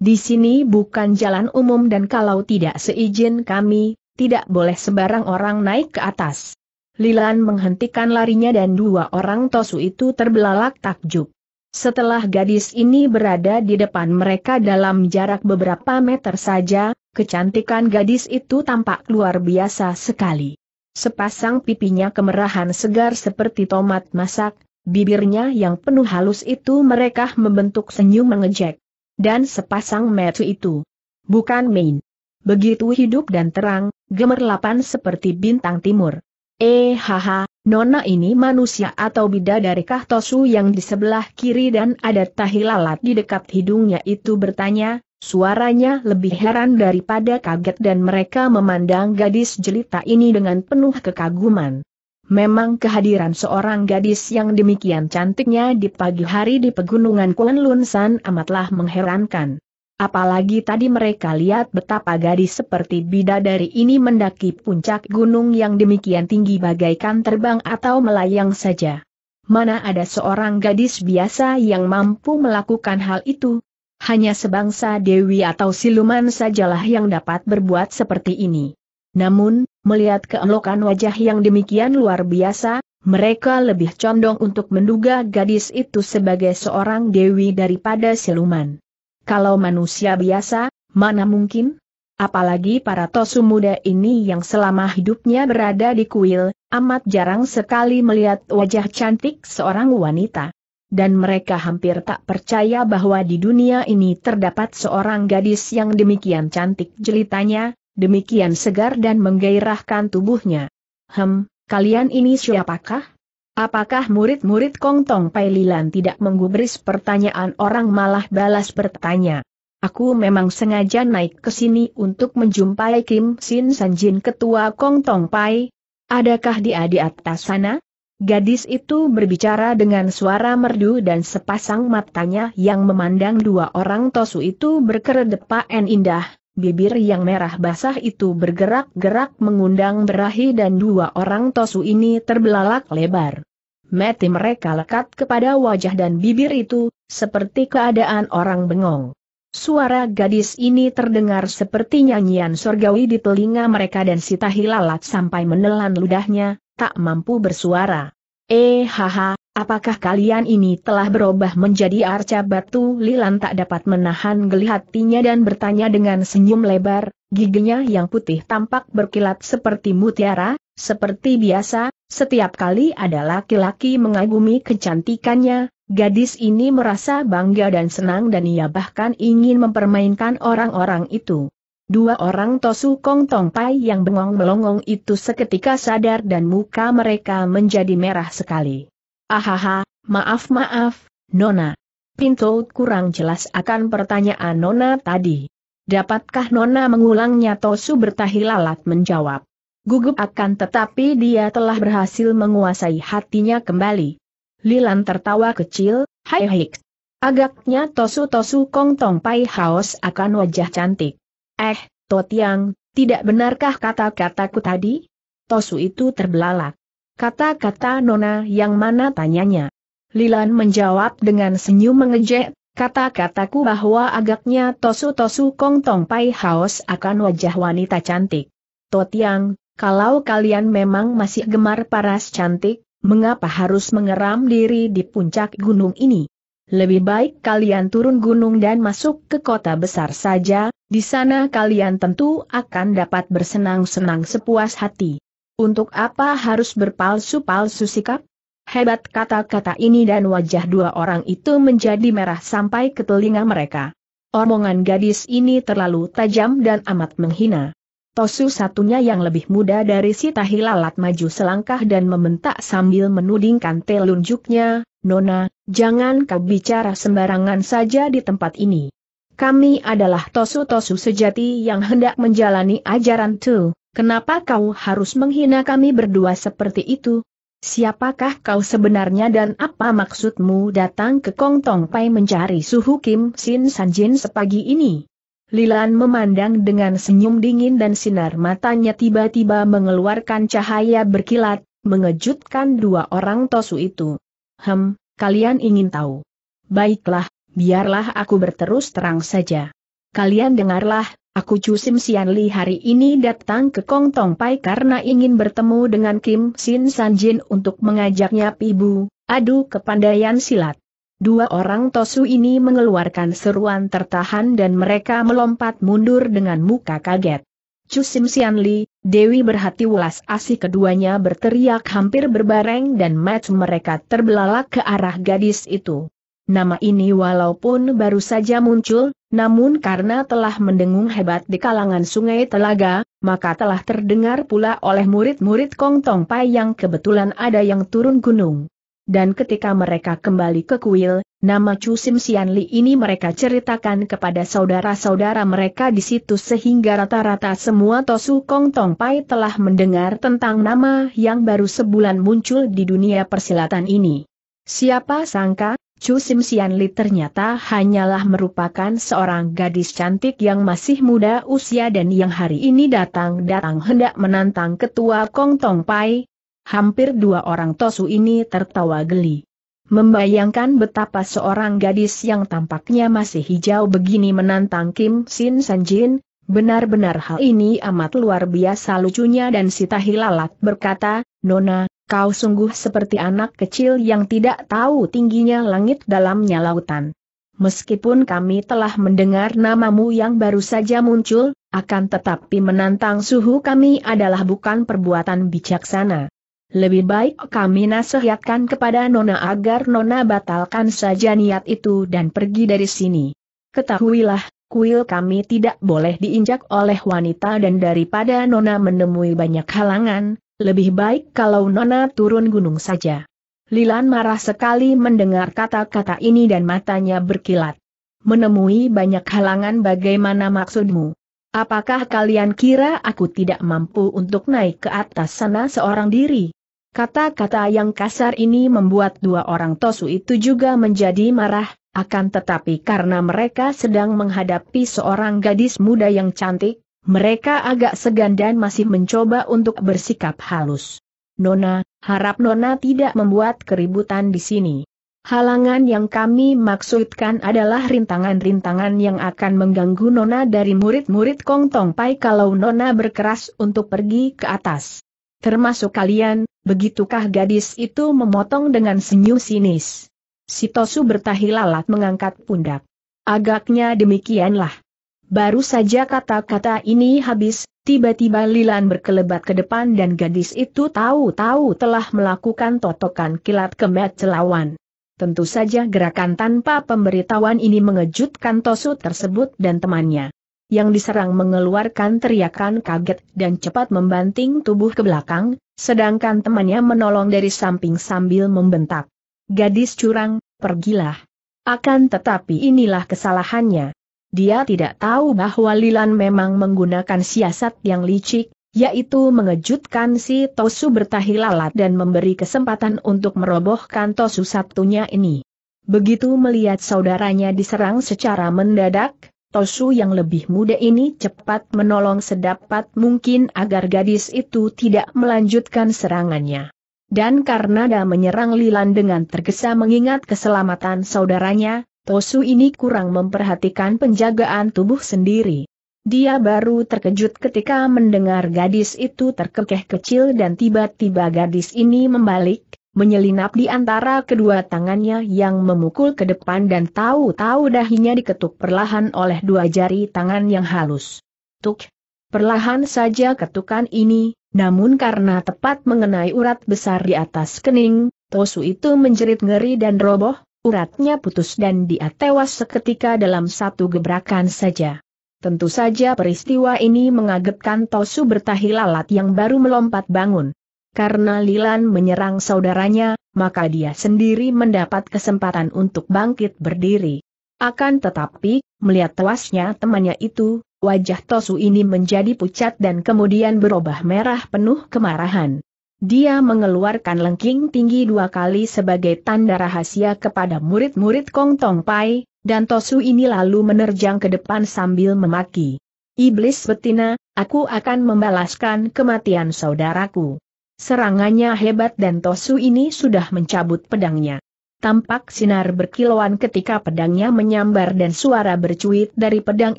Di sini bukan jalan umum dan kalau tidak seizin kami, tidak boleh sembarang orang naik ke atas. Lilan menghentikan larinya dan dua orang tosu itu terbelalak takjub. Setelah gadis ini berada di depan mereka dalam jarak beberapa meter saja, kecantikan gadis itu tampak luar biasa sekali. Sepasang pipinya kemerahan segar seperti tomat masak, bibirnya yang penuh halus itu mereka membentuk senyum mengejek. Dan sepasang metu itu. Bukan main. Begitu hidup dan terang, gemerlapan seperti bintang timur. Eh haha, Nona ini manusia atau bidadari kah Tosu yang di sebelah kiri dan ada tahi lalat di dekat hidungnya itu bertanya, suaranya lebih heran daripada kaget dan mereka memandang gadis jelita ini dengan penuh kekaguman. Memang kehadiran seorang gadis yang demikian cantiknya di pagi hari di pegunungan Kuan Lunsan amatlah mengherankan. Apalagi tadi mereka lihat betapa gadis seperti bidadari ini mendaki puncak gunung yang demikian tinggi bagaikan terbang atau melayang saja. Mana ada seorang gadis biasa yang mampu melakukan hal itu? Hanya sebangsa dewi atau siluman sajalah yang dapat berbuat seperti ini. Namun, melihat keelokan wajah yang demikian luar biasa, mereka lebih condong untuk menduga gadis itu sebagai seorang dewi daripada siluman. Kalau manusia biasa, mana mungkin? Apalagi para tosu muda ini yang selama hidupnya berada di kuil, amat jarang sekali melihat wajah cantik seorang wanita. Dan mereka hampir tak percaya bahwa di dunia ini terdapat seorang gadis yang demikian cantik jelitanya, demikian segar dan menggairahkan tubuhnya. Hem, kalian ini siapakah? Apakah murid-murid Kong Tong Pai Lilan tidak menggubris pertanyaan orang malah balas bertanya? Aku memang sengaja naik ke sini untuk menjumpai Kim Sin Sanjin ketua Kong Tong Pai. Adakah dia di atas sana? Gadis itu berbicara dengan suara merdu dan sepasang matanya yang memandang dua orang tosu itu berkeredepan indah, bibir yang merah basah itu bergerak-gerak mengundang berahi dan dua orang tosu ini terbelalak lebar. Mati mereka lekat kepada wajah dan bibir itu, seperti keadaan orang bengong. Suara gadis ini terdengar seperti nyanyian surgawi di telinga mereka dan Sita Hilalat sampai menelan ludahnya, tak mampu bersuara. Eh haha, Apakah kalian ini telah berubah menjadi arca batu? Lilan tak dapat menahan geli hatinya dan bertanya dengan senyum lebar, giginya yang putih tampak berkilat seperti mutiara, seperti biasa, setiap kali ada laki-laki mengagumi kecantikannya, gadis ini merasa bangga dan senang dan ia bahkan ingin mempermainkan orang-orang itu. Dua orang Tosu Kong Tong Pai yang bengong-melongong itu seketika sadar dan muka mereka menjadi merah sekali. Ahaha, maaf-maaf, Nona. Pinto kurang jelas akan pertanyaan Nona tadi. Dapatkah Nona mengulangnya Tosu bertahi lalat menjawab. Gugup akan tetapi dia telah berhasil menguasai hatinya kembali. Lilan tertawa kecil, hai hik. Agaknya Tosu-Tosu Kong Tong Pai Haos akan wajah cantik. Eh, Totiang, tidak benarkah kata-kataku tadi? Tosu itu terbelalak. Kata-kata Nona yang mana tanyanya? Lilan menjawab dengan senyum mengejek, kata-kataku bahwa agaknya tosu-tosu kong tong pai haos akan wajah wanita cantik. Totiang, kalau kalian memang masih gemar paras cantik, mengapa harus mengeram diri di puncak gunung ini? Lebih baik kalian turun gunung dan masuk ke kota besar saja, di sana kalian tentu akan dapat bersenang-senang sepuas hati. Untuk apa harus berpalsu-palsu sikap? Hebat kata-kata ini dan wajah dua orang itu menjadi merah sampai ke telinga mereka. Omongan gadis ini terlalu tajam dan amat menghina. Tosu satunya yang lebih muda dari si Tahilalat maju selangkah dan meminta sambil menudingkan telunjuknya, Nona, jangan kau bicara sembarangan saja di tempat ini. Kami adalah Tosu-Tosu sejati yang hendak menjalani ajaran tuh. Kenapa kau harus menghina kami berdua seperti itu? Siapakah kau sebenarnya dan apa maksudmu datang ke Kong Tong Pai mencari suhu Kim Sin Sanjin sepagi ini? Lilan memandang dengan senyum dingin dan sinar matanya tiba-tiba mengeluarkan cahaya berkilat, mengejutkan dua orang tosu itu. Hem, kalian ingin tahu? Baiklah, biarlah aku berterus terang saja. Kalian dengarlah, Aku Chu Sim Sian Li hari ini datang ke Kong Tong Pai karena ingin bertemu dengan Kim Sin San Jin untuk mengajaknya pibu, adu kepandaian silat. Dua orang tosu ini mengeluarkan seruan tertahan dan mereka melompat mundur dengan muka kaget. Chu Sim Sian Li, Dewi berhati welas asih keduanya berteriak hampir berbareng dan match mereka terbelalak ke arah gadis itu. Nama ini walaupun baru saja muncul, namun karena telah mendengung hebat di kalangan sungai Telaga, maka telah terdengar pula oleh murid-murid Kong Tong Pai yang kebetulan ada yang turun gunung. Dan ketika mereka kembali ke kuil, nama Chu Sim Sian Li ini mereka ceritakan kepada saudara-saudara mereka di situ sehingga rata-rata semua Tosu Kong Tong Pai telah mendengar tentang nama yang baru sebulan muncul di dunia persilatan ini. Siapa sangka, Chu Sim Sian Li ternyata hanyalah merupakan seorang gadis cantik yang masih muda usia dan yang hari ini datang-datang hendak menantang ketua Kong Tong Pai. Hampir dua orang Tosu ini tertawa geli. Membayangkan betapa seorang gadis yang tampaknya masih hijau begini menantang Kim Sin San Jin. Benar-benar hal ini amat luar biasa lucunya dan sitahilalat Tahilalat berkata, Nona, kau sungguh seperti anak kecil yang tidak tahu tingginya langit dalamnya lautan. Meskipun kami telah mendengar namamu yang baru saja muncul, akan tetapi menantang suhu kami adalah bukan perbuatan bijaksana. Lebih baik kami nasihatkan kepada Nona agar Nona batalkan saja niat itu dan pergi dari sini. Ketahuilah, kuil kami tidak boleh diinjak oleh wanita dan daripada Nona menemui banyak halangan, lebih baik kalau Nona turun gunung saja. Lilan marah sekali mendengar kata-kata ini dan matanya berkilat. Menemui banyak halangan bagaimana maksudmu? Apakah kalian kira aku tidak mampu untuk naik ke atas sana seorang diri? Kata-kata yang kasar ini membuat dua orang Tosu itu juga menjadi marah, akan tetapi karena mereka sedang menghadapi seorang gadis muda yang cantik, mereka agak segan dan masih mencoba untuk bersikap halus. Nona, harap Nona tidak membuat keributan di sini. Halangan yang kami maksudkan adalah rintangan-rintangan yang akan mengganggu Nona dari murid-murid Kong Tong Pai kalau Nona berkeras untuk pergi ke atas. Termasuk kalian, begitukah gadis itu memotong dengan senyum sinis. Si Tosu bertahi lalat mengangkat pundak. Agaknya demikianlah. Baru saja kata-kata ini habis, tiba-tiba Lilan berkelebat ke depan dan gadis itu tahu-tahu telah melakukan totokan kilat kemet celawan. Tentu saja gerakan tanpa pemberitahuan ini mengejutkan Tosu tersebut dan temannya. Yang diserang mengeluarkan teriakan kaget dan cepat membanting tubuh ke belakang, sedangkan temannya menolong dari samping sambil membentak. Gadis curang, pergilah. Akan tetapi inilah kesalahannya. Dia tidak tahu bahwa Lilan memang menggunakan siasat yang licik, yaitu mengejutkan si Tosu bertahi lalat dan memberi kesempatan untuk merobohkan Tosu Sabtunya ini. Begitu melihat saudaranya diserang secara mendadak, Tosu yang lebih muda ini cepat menolong sedapat mungkin agar gadis itu tidak melanjutkan serangannya. Dan karena da menyerang Lilan dengan tergesa mengingat keselamatan saudaranya, Tosu ini kurang memperhatikan penjagaan tubuh sendiri. Dia baru terkejut ketika mendengar gadis itu terkekeh kecil dan tiba-tiba gadis ini membalik, menyelinap di antara kedua tangannya yang memukul ke depan dan tahu-tahu dahinya diketuk perlahan oleh dua jari tangan yang halus. Tuk! Perlahan saja ketukan ini, namun karena tepat mengenai urat besar di atas kening, Tosu itu menjerit ngeri dan roboh, uratnya putus dan dia tewas seketika dalam satu gebrakan saja. Tentu saja peristiwa ini mengagetkan Tosu bertahi lalat yang baru melompat bangun. Karena Lilan menyerang saudaranya, maka dia sendiri mendapat kesempatan untuk bangkit berdiri. Akan tetapi, melihat tewasnya temannya itu, wajah Tosu ini menjadi pucat dan kemudian berubah merah penuh kemarahan. Dia mengeluarkan lengking tinggi dua kali sebagai tanda rahasia kepada murid-murid Kong Tong Pai, dan Tosu ini lalu menerjang ke depan sambil memaki. Iblis betina, aku akan membalaskan kematian saudaraku. Serangannya hebat dan Tosu ini sudah mencabut pedangnya. Tampak sinar berkilauan ketika pedangnya menyambar dan suara bercuit dari pedang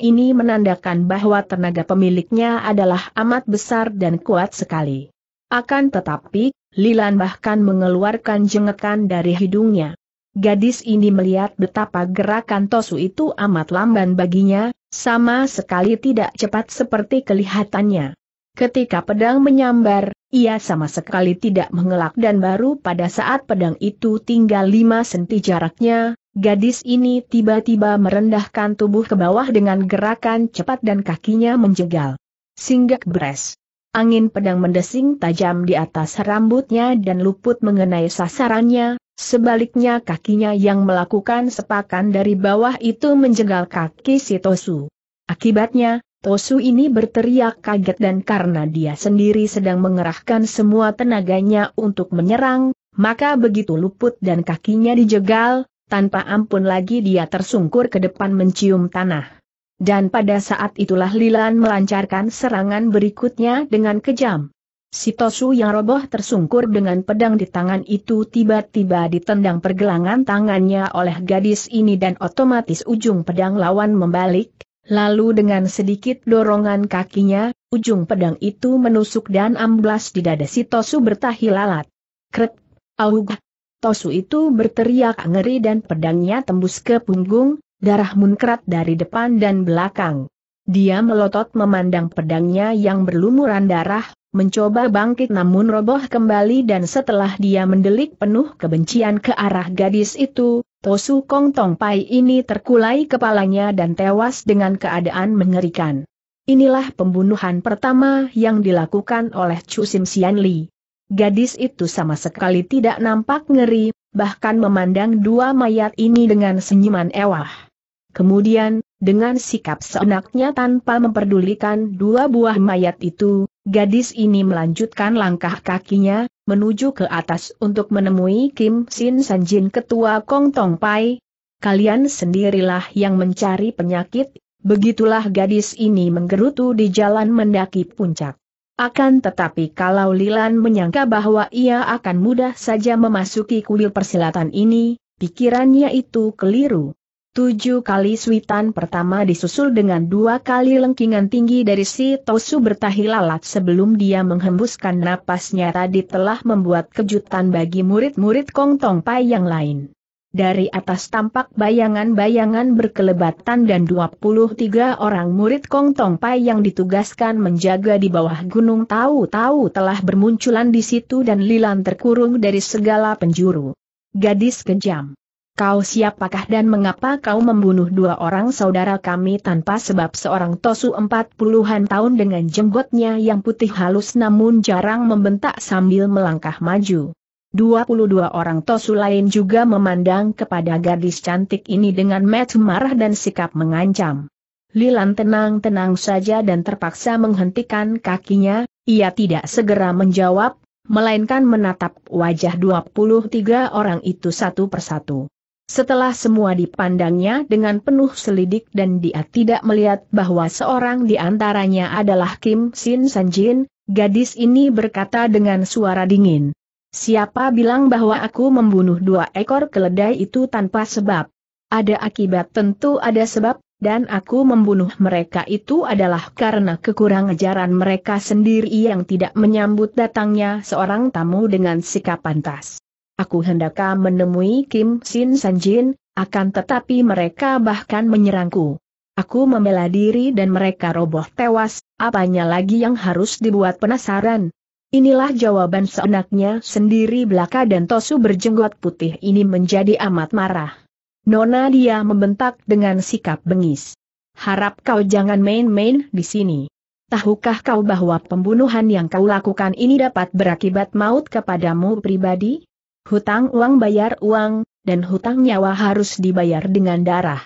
ini menandakan bahwa tenaga pemiliknya adalah amat besar dan kuat sekali. Akan tetapi, Lilan bahkan mengeluarkan jengekan dari hidungnya. Gadis ini melihat betapa gerakan Tosu itu amat lamban baginya, sama sekali tidak cepat seperti kelihatannya. Ketika pedang menyambar, ia sama sekali tidak mengelak dan baru pada saat pedang itu tinggal lima senti jaraknya, gadis ini tiba-tiba merendahkan tubuh ke bawah dengan gerakan cepat dan kakinya menjegal. Singgah beres. Angin pedang mendesing tajam di atas rambutnya dan luput mengenai sasarannya, sebaliknya kakinya yang melakukan sepakan dari bawah itu menjegal kaki Sitosu. Akibatnya, Tosu ini berteriak kaget dan karena dia sendiri sedang mengerahkan semua tenaganya untuk menyerang, maka begitu luput dan kakinya dijegal, tanpa ampun lagi dia tersungkur ke depan mencium tanah. Dan pada saat itulah Lilan melancarkan serangan berikutnya dengan kejam. Si Tosu yang roboh tersungkur dengan pedang di tangan itu tiba-tiba ditendang pergelangan tangannya oleh gadis ini dan otomatis ujung pedang lawan membalik, Lalu dengan sedikit dorongan kakinya, ujung pedang itu menusuk dan amblas di dada si Tosu bertahi lalat. Krek, aug. Tosu itu berteriak ngeri dan pedangnya tembus ke punggung, darah munkrat dari depan dan belakang. Dia melotot memandang pedangnya yang berlumuran darah, mencoba bangkit namun roboh kembali dan setelah dia mendelik penuh kebencian ke arah gadis itu, Tosu Kong Tong Pai ini terkulai kepalanya dan tewas dengan keadaan mengerikan. Inilah pembunuhan pertama yang dilakukan oleh Chu Sim Sian Li. Gadis itu sama sekali tidak nampak ngeri, bahkan memandang dua mayat ini dengan senyuman ewah. Kemudian, dengan sikap seenaknya tanpa memperdulikan dua buah mayat itu, gadis ini melanjutkan langkah kakinya, menuju ke atas untuk menemui Kim Sin Sanjin ketua Kong Tong Pai. Kalian sendirilah yang mencari penyakit, begitulah gadis ini menggerutu di jalan mendaki puncak. Akan tetapi kalau Lilan menyangka bahwa ia akan mudah saja memasuki kuil persilatan ini, pikirannya itu keliru. Tujuh kali switan pertama disusul dengan dua kali lengkingan tinggi dari si Tosu bertahilalat sebelum dia menghembuskan napasnya tadi telah membuat kejutan bagi murid-murid Kong Tong Pai yang lain. Dari atas tampak bayangan-bayangan berkelebatan dan 23 orang murid Kong Tong Pai yang ditugaskan menjaga di bawah gunung tahu-tahu telah bermunculan di situ dan Lilan terkurung dari segala penjuru. Gadis kejam. Kau siapakah dan mengapa kau membunuh dua orang saudara kami tanpa sebab seorang Tosu empat puluhan tahun dengan jenggotnya yang putih halus namun jarang membentak sambil melangkah maju. Dua puluh dua orang Tosu lain juga memandang kepada gadis cantik ini dengan met marah dan sikap mengancam. Lilan tenang-tenang saja dan terpaksa menghentikan kakinya, ia tidak segera menjawab, melainkan menatap wajah dua puluh tiga orang itu satu persatu. Setelah semua dipandangnya dengan penuh selidik dan dia tidak melihat bahwa seorang di antaranya adalah Kim Sin Sanjin, gadis ini berkata dengan suara dingin. Siapa bilang bahwa aku membunuh dua ekor keledai itu tanpa sebab? Ada akibat tentu ada sebab, dan aku membunuh mereka itu adalah karena kekurang ajaran mereka sendiri yang tidak menyambut datangnya seorang tamu dengan sikap pantas. Aku hendak menemui Kim Sin Jin, akan tetapi mereka bahkan menyerangku. Aku membela diri dan mereka roboh tewas, apanya lagi yang harus dibuat penasaran? Inilah jawaban seenaknya sendiri belaka dan Tosu berjenggot putih ini menjadi amat marah. Nona dia membentak dengan sikap bengis. Harap kau jangan main-main di sini. Tahukah kau bahwa pembunuhan yang kau lakukan ini dapat berakibat maut kepadamu pribadi? Hutang uang bayar uang, dan hutang nyawa harus dibayar dengan darah.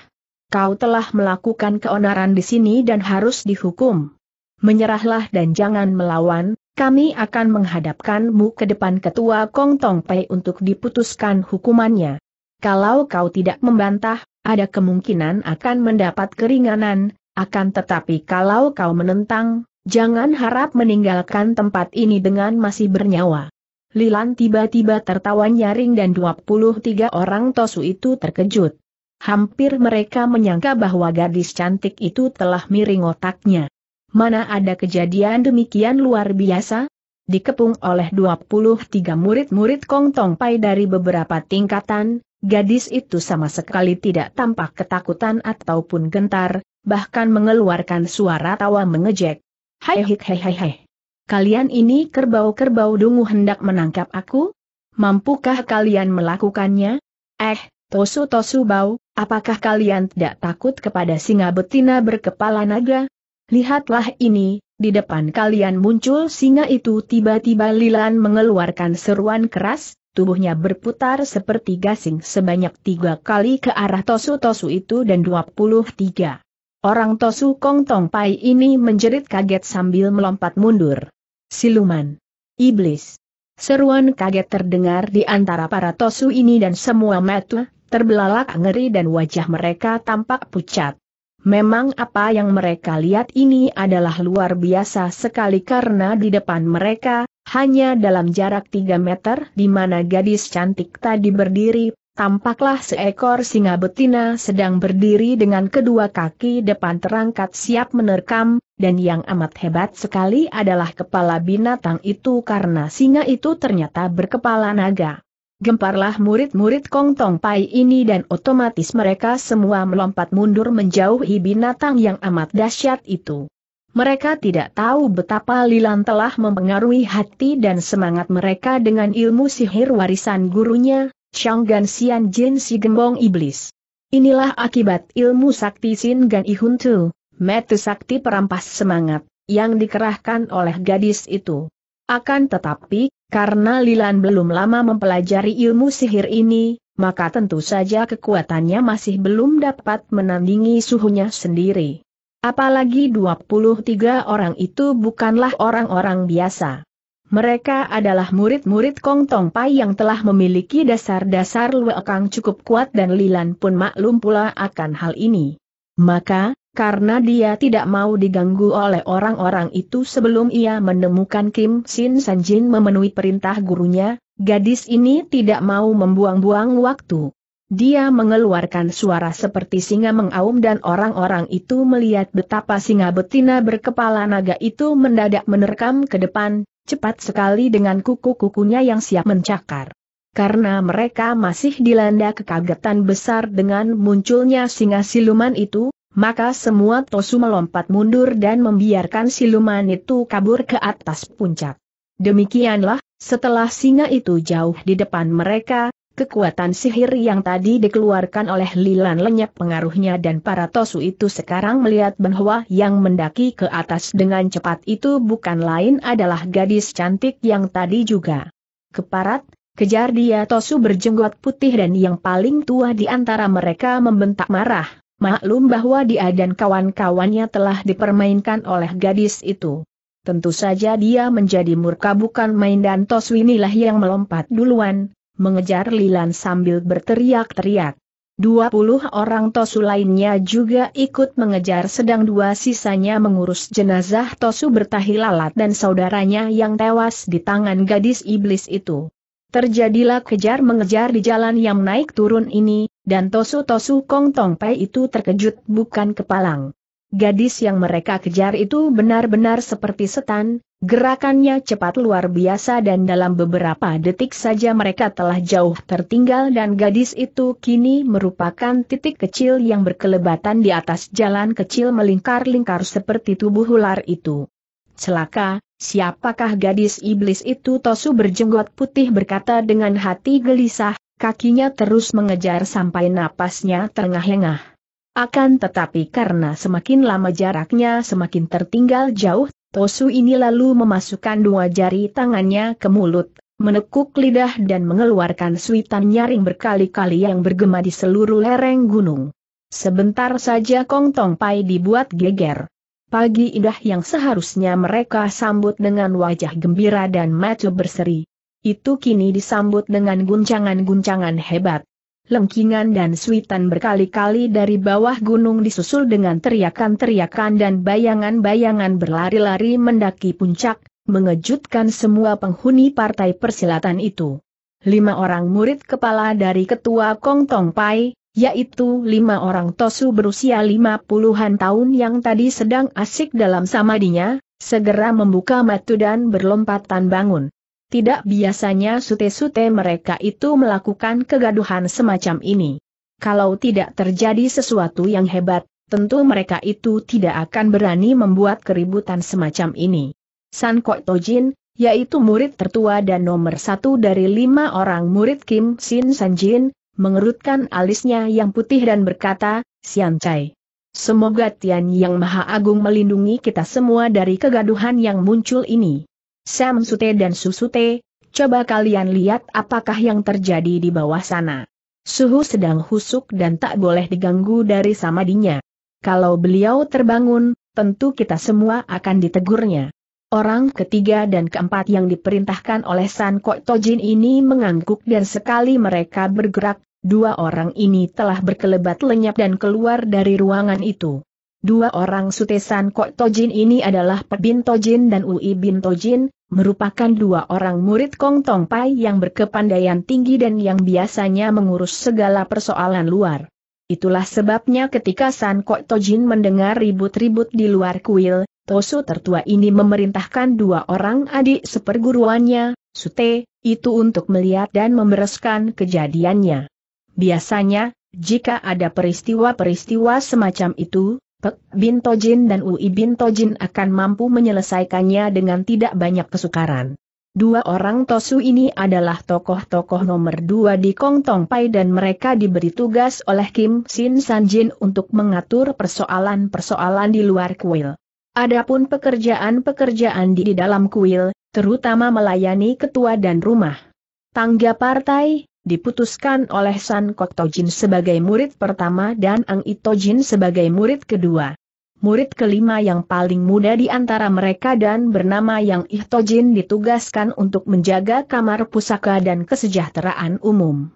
Kau telah melakukan keonaran di sini dan harus dihukum. Menyerahlah dan jangan melawan, kami akan menghadapkanmu ke depan ketua Kong Tong Pei untuk diputuskan hukumannya. Kalau kau tidak membantah, ada kemungkinan akan mendapat keringanan, akan tetapi kalau kau menentang, jangan harap meninggalkan tempat ini dengan masih bernyawa. Lilan tiba-tiba tertawa nyaring dan 23 orang Tosu itu terkejut. Hampir mereka menyangka bahwa gadis cantik itu telah miring otaknya. Mana ada kejadian demikian luar biasa? Dikepung oleh 23 murid-murid Kong Tong Pai dari beberapa tingkatan, gadis itu sama sekali tidak tampak ketakutan ataupun gentar, bahkan mengeluarkan suara tawa mengejek. Hai hik hai hai hai. Kalian ini kerbau-kerbau dungu hendak menangkap aku? Mampukah kalian melakukannya? Eh, tosu-tosu bau, apakah kalian tidak takut kepada singa betina berkepala naga? Lihatlah ini, di depan kalian muncul singa itu tiba-tiba Lilan mengeluarkan seruan keras, tubuhnya berputar seperti gasing sebanyak tiga kali ke arah tosu-tosu itu dan 23. Orang Tosu Kong Tong Pai ini menjerit kaget sambil melompat mundur. Siluman. Iblis. Seruan kaget terdengar di antara para tosu ini dan semua metu, terbelalak ngeri dan wajah mereka tampak pucat. Memang apa yang mereka lihat ini adalah luar biasa sekali karena di depan mereka, hanya dalam jarak 3 meter di mana gadis cantik tadi berdiri, tampaklah seekor singa betina sedang berdiri dengan kedua kaki depan terangkat siap menerkam, dan yang amat hebat sekali adalah kepala binatang itu karena singa itu ternyata berkepala naga. Gemparlah murid-murid Kong Tong Pai ini dan otomatis mereka semua melompat mundur menjauhi binatang yang amat dahsyat itu. Mereka tidak tahu betapa Lilan telah mempengaruhi hati dan semangat mereka dengan ilmu sihir warisan gurunya, Gan Xian Jin si gembong iblis. Inilah akibat ilmu sakti Sin Gan Ihun Tu, metu sakti perampas semangat, yang dikerahkan oleh gadis itu. Akan tetapi, karena Lilan belum lama mempelajari ilmu sihir ini, maka tentu saja kekuatannya masih belum dapat menandingi suhunya sendiri. Apalagi 23 orang itu bukanlah orang-orang biasa. Mereka adalah murid-murid Kong Tong Pai yang telah memiliki dasar-dasar luekang cukup kuat dan Lilan pun maklum pula akan hal ini. Maka, karena dia tidak mau diganggu oleh orang-orang itu sebelum ia menemukan Kim Sin San Jin memenuhi perintah gurunya, gadis ini tidak mau membuang-buang waktu. Dia mengeluarkan suara seperti singa mengaum dan orang-orang itu melihat betapa singa betina berkepala naga itu mendadak menerkam ke depan, cepat sekali dengan kuku-kukunya yang siap mencakar. Karena mereka masih dilanda kekagetan besar dengan munculnya singa siluman itu, maka semua Tosu melompat mundur dan membiarkan siluman itu kabur ke atas puncak. Demikianlah, setelah singa itu jauh di depan mereka, Kekuatan sihir yang tadi dikeluarkan oleh Lilan lenyap pengaruhnya dan para Tosu itu sekarang melihat bahwa yang mendaki ke atas dengan cepat itu bukan lain adalah gadis cantik yang tadi juga. Keparat, kejar dia Tosu berjenggot putih dan yang paling tua di antara mereka membentak marah, maklum bahwa dia dan kawan-kawannya telah dipermainkan oleh gadis itu. Tentu saja dia menjadi murka bukan main dan Tosu inilah yang melompat duluan, mengejar Lilan sambil berteriak-teriak. Dua puluh orang Tosu lainnya juga ikut mengejar sedang dua sisanya mengurus jenazah Tosu bertahi lalat dan saudaranya yang tewas di tangan gadis iblis itu. Terjadilah kejar-mengejar di jalan yang naik turun ini, dan Tosu-Tosu Kong Tong Pai itu terkejut bukan kepalang. Gadis yang mereka kejar itu benar-benar seperti setan, gerakannya cepat luar biasa dan dalam beberapa detik saja mereka telah jauh tertinggal dan gadis itu kini merupakan titik kecil yang berkelebatan di atas jalan kecil melingkar-lingkar seperti tubuh ular itu. Celaka, siapakah gadis iblis itu Tosu berjenggot putih berkata dengan hati gelisah, kakinya terus mengejar sampai napasnya terengah-engah. Akan tetapi karena semakin lama jaraknya semakin tertinggal jauh, Tosu ini lalu memasukkan dua jari tangannya ke mulut, menekuk lidah dan mengeluarkan suitan nyaring berkali-kali yang bergema di seluruh lereng gunung. Sebentar saja Kong Tong Pai dibuat geger. Pagi indah yang seharusnya mereka sambut dengan wajah gembira dan mata berseri. Itu kini disambut dengan guncangan-guncangan hebat lengkingan dan suitan berkali-kali dari bawah gunung disusul dengan teriakan-teriakan dan bayangan-bayangan berlari-lari mendaki puncak, mengejutkan semua penghuni partai persilatan itu. Lima orang murid kepala dari ketua Kong Tong Pai, yaitu lima orang tosu berusia lima puluhan tahun yang tadi sedang asik dalam samadinya, segera membuka matu dan berlompatan bangun. Tidak biasanya sute-sute mereka itu melakukan kegaduhan semacam ini. Kalau tidak terjadi sesuatu yang hebat, tentu mereka itu tidak akan berani membuat keributan semacam ini. San Kok Tojin, yaitu murid tertua dan nomor satu dari lima orang murid Kim Sin Jin, mengerutkan alisnya yang putih dan berkata, Sian Chai. Semoga Tian Yang Maha Agung melindungi kita semua dari kegaduhan yang muncul ini. Sam Sute dan Susute, coba kalian lihat apakah yang terjadi di bawah sana. Suhu sedang husuk dan tak boleh diganggu dari samadinya. Kalau beliau terbangun, tentu kita semua akan ditegurnya. Orang ketiga dan keempat yang diperintahkan oleh San Kok Tojin ini mengangguk dan sekali mereka bergerak, dua orang ini telah berkelebat lenyap dan keluar dari ruangan itu. Dua orang Sutesan Kok Tojin ini adalah pebintojin Tojin dan Ui Bin Tojin, merupakan dua orang murid Kong Tong Pai yang berkepandaian tinggi dan yang biasanya mengurus segala persoalan luar. Itulah sebabnya ketika San Kok Tojin mendengar ribut-ribut di luar kuil, Tosu tertua ini memerintahkan dua orang adik seperguruannya, Sute, itu untuk melihat dan membereskan kejadiannya. Biasanya, jika ada peristiwa-peristiwa semacam itu, Pek Bin Tojin dan Ui Bin Tojin akan mampu menyelesaikannya dengan tidak banyak kesukaran. Dua orang Tosu ini adalah tokoh-tokoh nomor dua di Kong Tong Pai dan mereka diberi tugas oleh Kim Sin Jin untuk mengatur persoalan-persoalan di luar kuil. Adapun pekerjaan-pekerjaan di dalam kuil, terutama melayani ketua dan rumah tangga partai, diputuskan oleh San Kotojin sebagai murid pertama dan Ang Itojin sebagai murid kedua. Murid kelima yang paling muda di antara mereka dan bernama Yang Ihtojin ditugaskan untuk menjaga kamar pusaka dan kesejahteraan umum.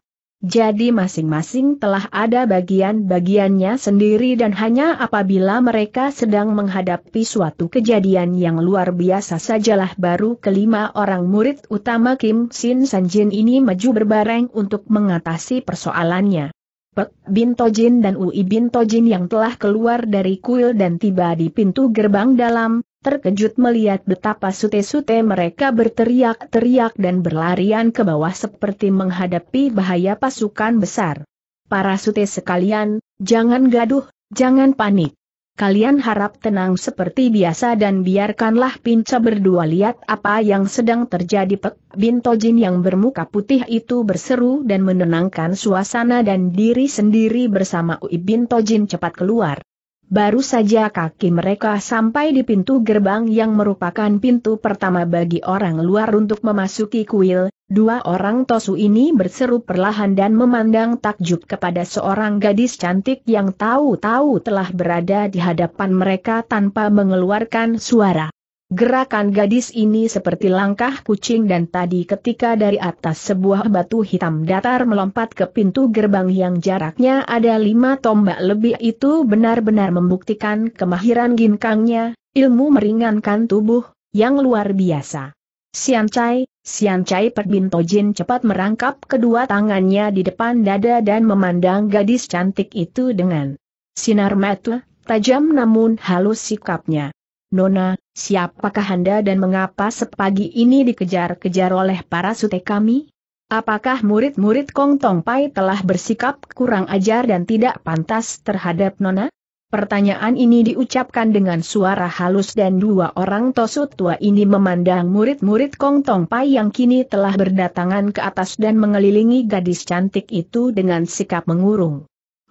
Jadi masing-masing telah ada bagian-bagiannya sendiri dan hanya apabila mereka sedang menghadapi suatu kejadian yang luar biasa sajalah baru kelima orang murid utama Kim Sin Jin ini maju berbareng untuk mengatasi persoalannya. Pek Bin dan Ui Bin yang telah keluar dari kuil dan tiba di pintu gerbang dalam, terkejut melihat betapa sute-sute mereka berteriak-teriak dan berlarian ke bawah seperti menghadapi bahaya pasukan besar. Para sute sekalian, jangan gaduh, jangan panik. Kalian harap tenang seperti biasa dan biarkanlah Pinca berdua lihat apa yang sedang terjadi Pek Bintojin yang bermuka putih itu berseru dan menenangkan suasana dan diri sendiri bersama Ui Bintojin cepat keluar. Baru saja kaki mereka sampai di pintu gerbang yang merupakan pintu pertama bagi orang luar untuk memasuki kuil, dua orang tosu ini berseru perlahan dan memandang takjub kepada seorang gadis cantik yang tahu-tahu telah berada di hadapan mereka tanpa mengeluarkan suara. Gerakan gadis ini seperti langkah kucing dan tadi ketika dari atas sebuah batu hitam datar melompat ke pintu gerbang yang jaraknya ada lima tombak lebih itu benar-benar membuktikan kemahiran ginkangnya, ilmu meringankan tubuh, yang luar biasa. Sian Chai, Sian Chai Perbinto Jin cepat merangkap kedua tangannya di depan dada dan memandang gadis cantik itu dengan sinar mata, tajam namun halus sikapnya. Nona, siapakah Anda dan mengapa sepagi ini dikejar-kejar oleh para sute kami? Apakah murid-murid Kong Tong Pai telah bersikap kurang ajar dan tidak pantas terhadap Nona? Pertanyaan ini diucapkan dengan suara halus dan dua orang tosut tua ini memandang murid-murid Kong Tong Pai yang kini telah berdatangan ke atas dan mengelilingi gadis cantik itu dengan sikap mengurung.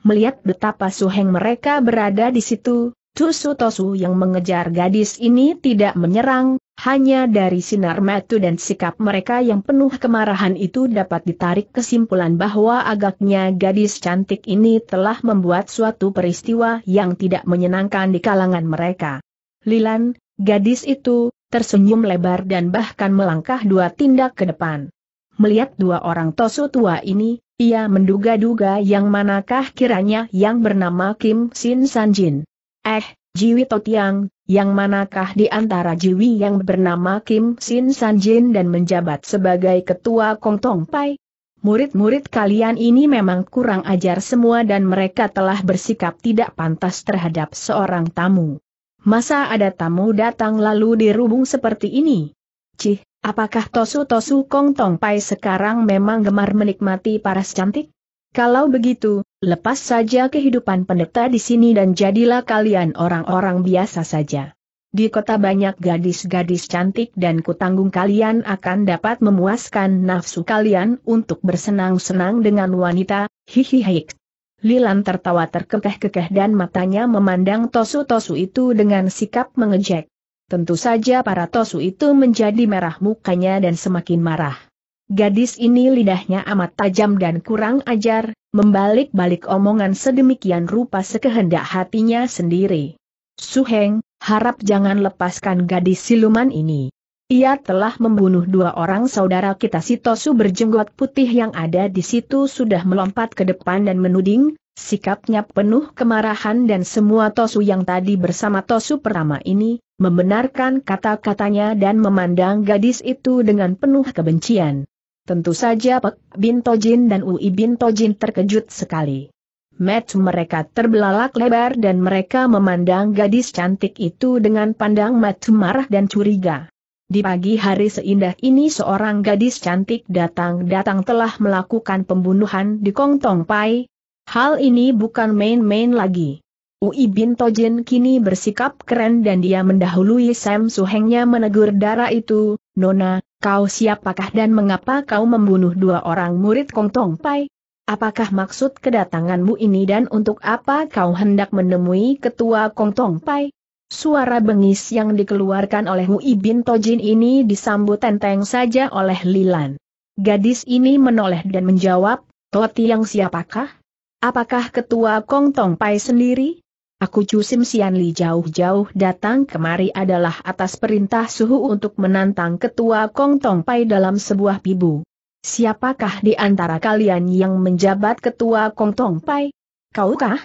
Melihat betapa suheng mereka berada di situ, Tusu Tosu yang mengejar gadis ini tidak menyerang, hanya dari sinar mata dan sikap mereka yang penuh kemarahan itu dapat ditarik kesimpulan bahwa agaknya gadis cantik ini telah membuat suatu peristiwa yang tidak menyenangkan di kalangan mereka. Lilan, gadis itu, tersenyum lebar dan bahkan melangkah dua tindak ke depan. Melihat dua orang Tosu tua ini, ia menduga-duga yang manakah kiranya yang bernama Kim Sin Sanjin. Eh, Jiwi Totiang, yang manakah di antara Jiwi yang bernama Kim Sin San Jin dan menjabat sebagai ketua Kong Tong Pai? Murid-murid kalian ini memang kurang ajar semua dan mereka telah bersikap tidak pantas terhadap seorang tamu. Masa ada tamu datang lalu dirubung seperti ini? Cih, apakah Tosu Tosu Kong Tong Pai sekarang memang gemar menikmati paras cantik? Kalau begitu, lepas saja kehidupan pendeta di sini dan jadilah kalian orang-orang biasa saja. Di kota banyak gadis-gadis cantik dan kutanggung kalian akan dapat memuaskan nafsu kalian untuk bersenang-senang dengan wanita, hihihi. Lilan tertawa terkekeh-kekeh dan matanya memandang tosu-tosu itu dengan sikap mengejek. Tentu saja para tosu itu menjadi merah mukanya dan semakin marah. Gadis ini lidahnya amat tajam dan kurang ajar, membalik-balik omongan sedemikian rupa sekehendak hatinya sendiri. Suheng, harap jangan lepaskan gadis siluman ini. Ia telah membunuh dua orang saudara kita Sitosu berjenggot putih yang ada di situ sudah melompat ke depan dan menuding, sikapnya penuh kemarahan dan semua Tosu yang tadi bersama Tosu pertama ini, membenarkan kata-katanya dan memandang gadis itu dengan penuh kebencian. Tentu saja Pek Bin Tojin dan Ui Bin Tojin terkejut sekali. Met mereka terbelalak lebar dan mereka memandang gadis cantik itu dengan pandang mata marah dan curiga. Di pagi hari seindah ini seorang gadis cantik datang-datang telah melakukan pembunuhan di Kong Tong Pai. Hal ini bukan main-main lagi. Ui Bin Tojin kini bersikap keren dan dia mendahului Sam Suhengnya menegur darah itu, Nona, Kau siapakah dan mengapa kau membunuh dua orang murid Kong Tong Pai? Apakah maksud kedatanganmu ini dan untuk apa kau hendak menemui ketua Kong Tong Pai? Suara bengis yang dikeluarkan oleh Mu Ibin Tojin ini disambut tenteng saja oleh Lilan. Gadis ini menoleh dan menjawab, Toti yang siapakah? Apakah ketua Kong Tong Pai sendiri? Aku Cusim Sian Li jauh-jauh datang kemari adalah atas perintah suhu untuk menantang ketua Kong Tong Pai dalam sebuah pibu. Siapakah di antara kalian yang menjabat ketua Kong Tong Pai? Kaukah?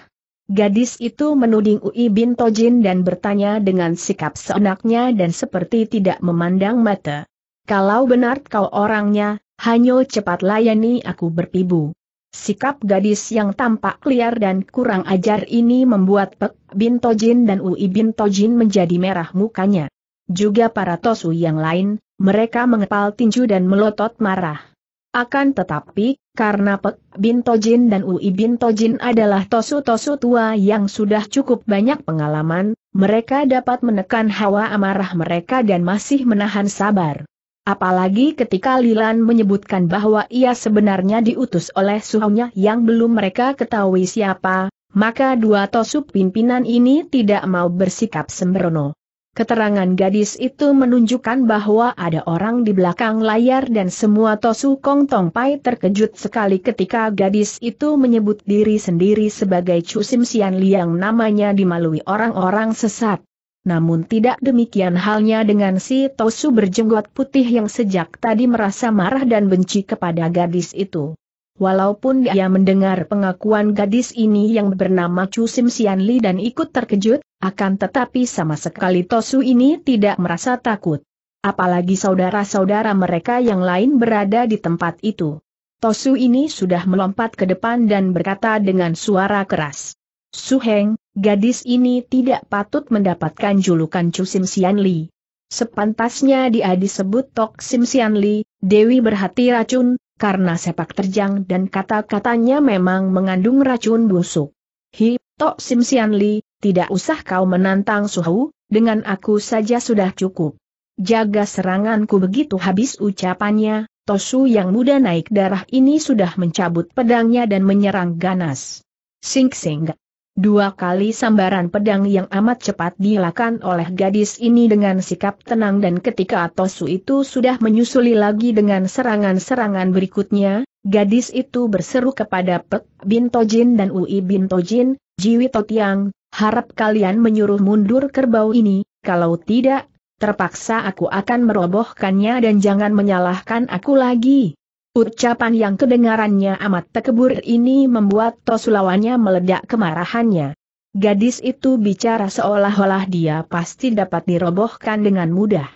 Gadis itu menuding Ui Bin Tojin dan bertanya dengan sikap seenaknya dan seperti tidak memandang mata. Kalau benar kau orangnya, hanya cepat layani aku berpibu. Sikap gadis yang tampak liar dan kurang ajar ini membuat Pek Bin dan Ui Bin Tojin menjadi merah mukanya. Juga para Tosu yang lain, mereka mengepal tinju dan melotot marah. Akan tetapi, karena Pek Bin dan Ui Bin Tojin adalah Tosu-Tosu tua yang sudah cukup banyak pengalaman, mereka dapat menekan hawa amarah mereka dan masih menahan sabar. Apalagi ketika Lilan menyebutkan bahwa ia sebenarnya diutus oleh suhunya yang belum mereka ketahui siapa, maka dua tosub pimpinan ini tidak mau bersikap sembrono. Keterangan gadis itu menunjukkan bahwa ada orang di belakang layar dan semua Tosu Kong Tong Pai terkejut sekali ketika gadis itu menyebut diri sendiri sebagai Chu Sim Sian Liang namanya dimalui orang-orang sesat. Namun tidak demikian halnya dengan si Tosu berjenggot putih yang sejak tadi merasa marah dan benci kepada gadis itu. Walaupun dia mendengar pengakuan gadis ini yang bernama Chu Sim Sian Li dan ikut terkejut, akan tetapi sama sekali Tosu ini tidak merasa takut. Apalagi saudara-saudara mereka yang lain berada di tempat itu. Tosu ini sudah melompat ke depan dan berkata dengan suara keras. Heng gadis ini tidak patut mendapatkan julukan Chu Sim Sian Li. Sepantasnya dia disebut Tok Sim Sian Li, Dewi berhati racun, karena sepak terjang dan kata-katanya memang mengandung racun busuk. Hi, Tok Sim Sian Li, tidak usah kau menantang Suhu, dengan aku saja sudah cukup. Jaga seranganku begitu habis ucapannya, Tosu yang muda naik darah ini sudah mencabut pedangnya dan menyerang ganas. Sing-sing. Dua kali sambaran pedang yang amat cepat dilakukan oleh gadis ini dengan sikap tenang dan ketika Atosu itu sudah menyusuli lagi dengan serangan-serangan berikutnya, gadis itu berseru kepada Pek Bin dan Ui Bin Tojin, Jiwi Totiang, harap kalian menyuruh mundur kerbau ini, kalau tidak, terpaksa aku akan merobohkannya dan jangan menyalahkan aku lagi. Ucapan yang kedengarannya amat tekebur ini membuat tosulawannya meledak kemarahannya. Gadis itu bicara seolah-olah dia pasti dapat dirobohkan dengan mudah.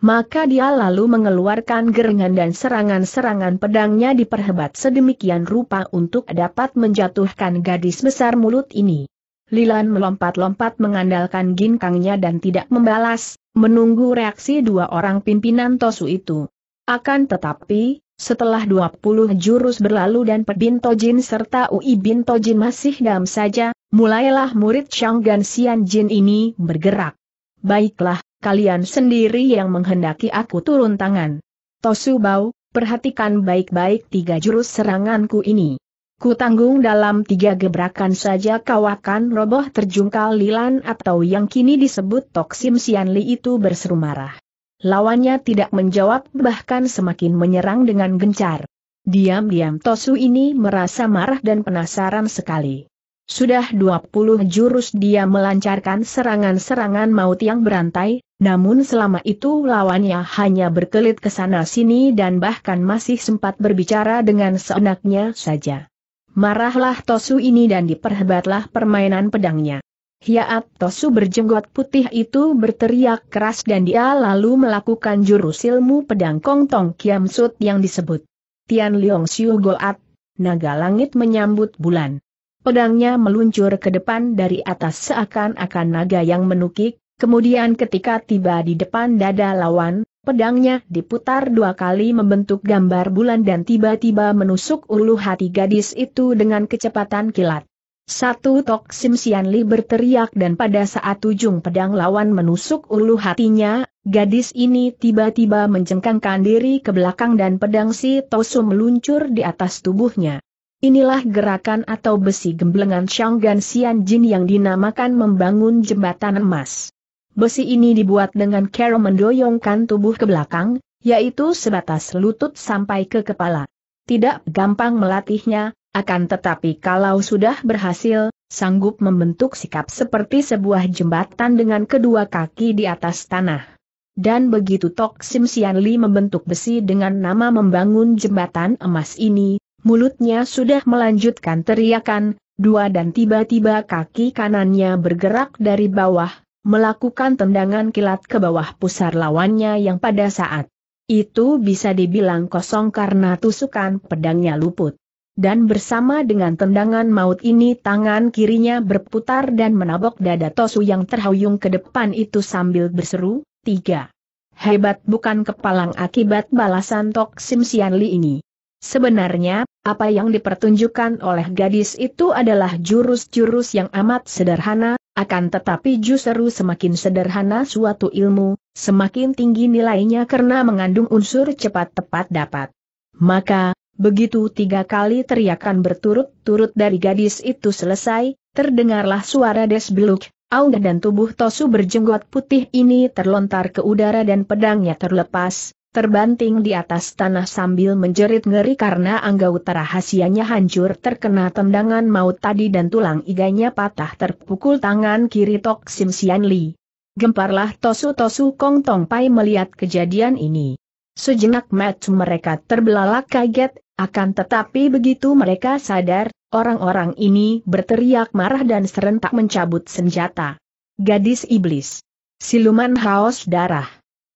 Maka dia lalu mengeluarkan gerengan dan serangan-serangan pedangnya diperhebat sedemikian rupa untuk dapat menjatuhkan gadis besar mulut ini. Lilan melompat-lompat mengandalkan ginkangnya dan tidak membalas, menunggu reaksi dua orang pimpinan Tosu itu. Akan tetapi, setelah 20 jurus berlalu dan Pebin Tojin serta Ui Bin Tojin masih dam saja, mulailah murid Shanggan Sian Jin ini bergerak. Baiklah, kalian sendiri yang menghendaki aku turun tangan. Tosu Bau, perhatikan baik-baik tiga jurus seranganku ini. Ku tanggung dalam tiga gebrakan saja kau akan roboh terjungkal Lilan atau yang kini disebut Toksim Sian Li itu berseru marah. Lawannya tidak menjawab bahkan semakin menyerang dengan gencar. Diam-diam Tosu ini merasa marah dan penasaran sekali. Sudah 20 jurus dia melancarkan serangan-serangan maut yang berantai, namun selama itu lawannya hanya berkelit ke sana-sini dan bahkan masih sempat berbicara dengan seenaknya saja. Marahlah Tosu ini dan diperhebatlah permainan pedangnya. Hiat Tosu berjenggot putih itu berteriak keras dan dia lalu melakukan jurus ilmu pedang kongtong kiam sut yang disebut Tian Leong Siu Goat, naga langit menyambut bulan. Pedangnya meluncur ke depan dari atas seakan-akan naga yang menukik, kemudian ketika tiba di depan dada lawan, pedangnya diputar dua kali membentuk gambar bulan dan tiba-tiba menusuk ulu hati gadis itu dengan kecepatan kilat. Satu Tok Sim Sian Li berteriak dan pada saat ujung pedang lawan menusuk ulu hatinya, gadis ini tiba-tiba mencengkangkan diri ke belakang dan pedang si Tosu meluncur di atas tubuhnya. Inilah gerakan atau besi gemblengan Shanggan Sian Jin yang dinamakan membangun jembatan emas. Besi ini dibuat dengan cara mendoyongkan tubuh ke belakang, yaitu sebatas lutut sampai ke kepala. Tidak gampang melatihnya, akan tetapi kalau sudah berhasil, sanggup membentuk sikap seperti sebuah jembatan dengan kedua kaki di atas tanah. Dan begitu Tok Sim Sian Li membentuk besi dengan nama membangun jembatan emas ini, mulutnya sudah melanjutkan teriakan, dua dan tiba-tiba kaki kanannya bergerak dari bawah, melakukan tendangan kilat ke bawah pusar lawannya yang pada saat itu bisa dibilang kosong karena tusukan pedangnya luput dan bersama dengan tendangan maut ini tangan kirinya berputar dan menabok dada Tosu yang terhuyung ke depan itu sambil berseru, tiga. Hebat bukan kepalang akibat balasan Tok Sim Sian Li ini. Sebenarnya, apa yang dipertunjukkan oleh gadis itu adalah jurus-jurus yang amat sederhana, akan tetapi justru semakin sederhana suatu ilmu, semakin tinggi nilainya karena mengandung unsur cepat tepat dapat. Maka, Begitu tiga kali teriakan berturut-turut dari gadis itu selesai, terdengarlah suara desbeluk, audah dan tubuh Tosu berjenggot putih ini terlontar ke udara dan pedangnya terlepas, terbanting di atas tanah sambil menjerit ngeri karena anggota rahasianya hancur terkena tendangan maut tadi dan tulang iganya patah terpukul tangan kiri Tok Sim Sian Li. Gemparlah Tosu Tosu Kong Tong Pai melihat kejadian ini. Sejenak match mereka terbelalak kaget, akan tetapi begitu mereka sadar, orang-orang ini berteriak marah dan serentak mencabut senjata. Gadis iblis. Siluman haus darah.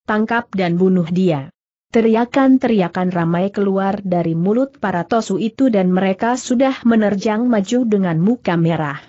Tangkap dan bunuh dia. Teriakan-teriakan ramai keluar dari mulut para tosu itu dan mereka sudah menerjang maju dengan muka merah.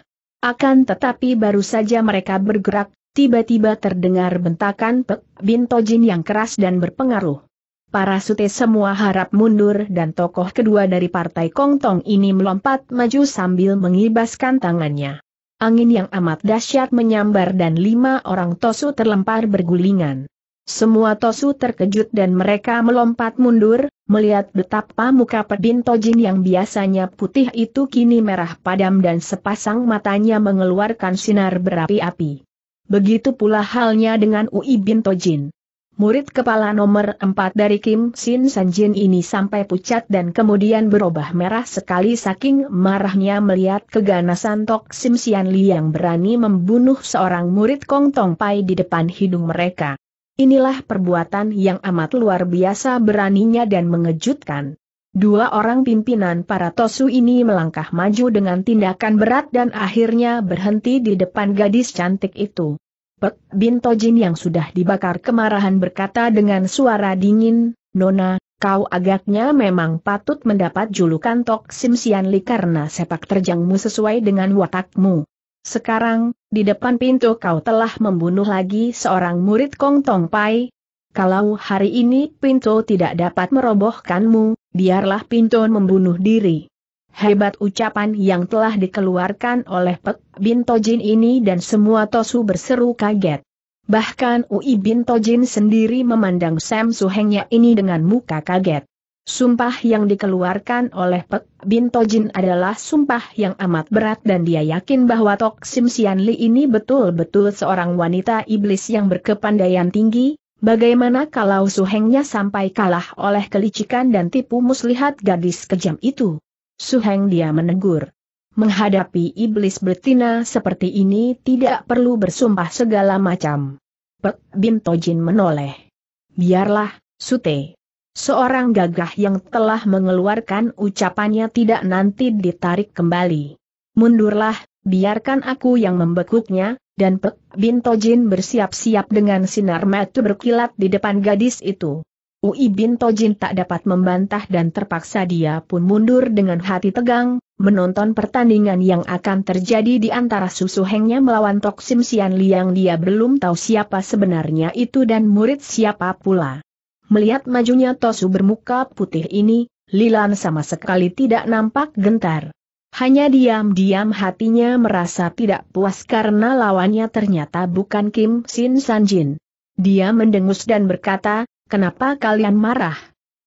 Akan tetapi baru saja mereka bergerak, tiba-tiba terdengar bentakan Pek bintojin yang keras dan berpengaruh. Para sute semua harap mundur dan tokoh kedua dari partai Kongtong ini melompat maju sambil mengibaskan tangannya. Angin yang amat dahsyat menyambar dan lima orang Tosu terlempar bergulingan. Semua Tosu terkejut dan mereka melompat mundur, melihat betapa muka Pedin Tojin yang biasanya putih itu kini merah padam dan sepasang matanya mengeluarkan sinar berapi-api. Begitu pula halnya dengan Ui Bin Tojin. Murid kepala nomor 4 dari Kim Sin Sanjin ini sampai pucat dan kemudian berubah merah sekali saking marahnya melihat keganasan Tok Sim Sian Li yang berani membunuh seorang murid Kong Tong Pai di depan hidung mereka. Inilah perbuatan yang amat luar biasa beraninya dan mengejutkan. Dua orang pimpinan para Tosu ini melangkah maju dengan tindakan berat dan akhirnya berhenti di depan gadis cantik itu. Pek Bin Tojin yang sudah dibakar kemarahan berkata dengan suara dingin, Nona, kau agaknya memang patut mendapat julukan Tok Sim Sianli karena sepak terjangmu sesuai dengan watakmu. Sekarang, di depan pintu kau telah membunuh lagi seorang murid Kong Tong Pai, kalau hari ini Pintu tidak dapat merobohkanmu, biarlah Pintu membunuh diri. Hebat ucapan yang telah dikeluarkan oleh Pek Bin Tojin ini dan semua Tosu berseru kaget. Bahkan Ui Bin Tojin sendiri memandang Sam Suhengnya ini dengan muka kaget. Sumpah yang dikeluarkan oleh Pek Bin Tojin adalah sumpah yang amat berat dan dia yakin bahwa Tok Sim Sian Li ini betul-betul seorang wanita iblis yang berkepandaian tinggi, Bagaimana kalau suhengnya sampai kalah oleh kelicikan dan tipu muslihat gadis kejam itu? Suheng dia menegur. Menghadapi iblis betina seperti ini tidak perlu bersumpah segala macam. Pek Bim Tojin menoleh. Biarlah, Sute. Seorang gagah yang telah mengeluarkan ucapannya tidak nanti ditarik kembali. Mundurlah, biarkan aku yang membekuknya, dan Pek Bin Tojin bersiap-siap dengan sinar mata berkilat di depan gadis itu. Ui Bin Tojin tak dapat membantah dan terpaksa dia pun mundur dengan hati tegang, menonton pertandingan yang akan terjadi di antara Susu Hengnya melawan Tok Sim Sian Liang dia belum tahu siapa sebenarnya itu dan murid siapa pula. Melihat majunya Tosu bermuka putih ini, Lilan sama sekali tidak nampak gentar. Hanya diam-diam hatinya merasa tidak puas karena lawannya ternyata bukan Kim Sin Sanjin. Dia mendengus dan berkata, Kenapa kalian marah?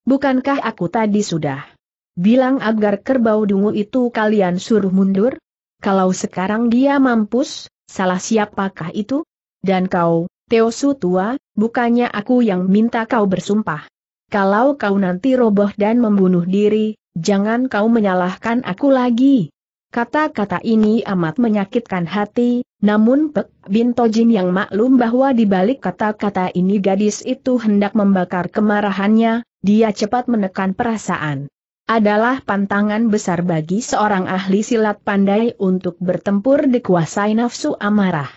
Bukankah aku tadi sudah bilang agar kerbau dungu itu kalian suruh mundur? Kalau sekarang dia mampus, salah siapakah itu? Dan kau, Teosu tua, bukannya aku yang minta kau bersumpah. Kalau kau nanti roboh dan membunuh diri, jangan kau menyalahkan aku lagi. Kata-kata ini amat menyakitkan hati, namun Pek Bin Tojin yang maklum bahwa di balik kata-kata ini gadis itu hendak membakar kemarahannya, dia cepat menekan perasaan. Adalah pantangan besar bagi seorang ahli silat pandai untuk bertempur dikuasai nafsu amarah.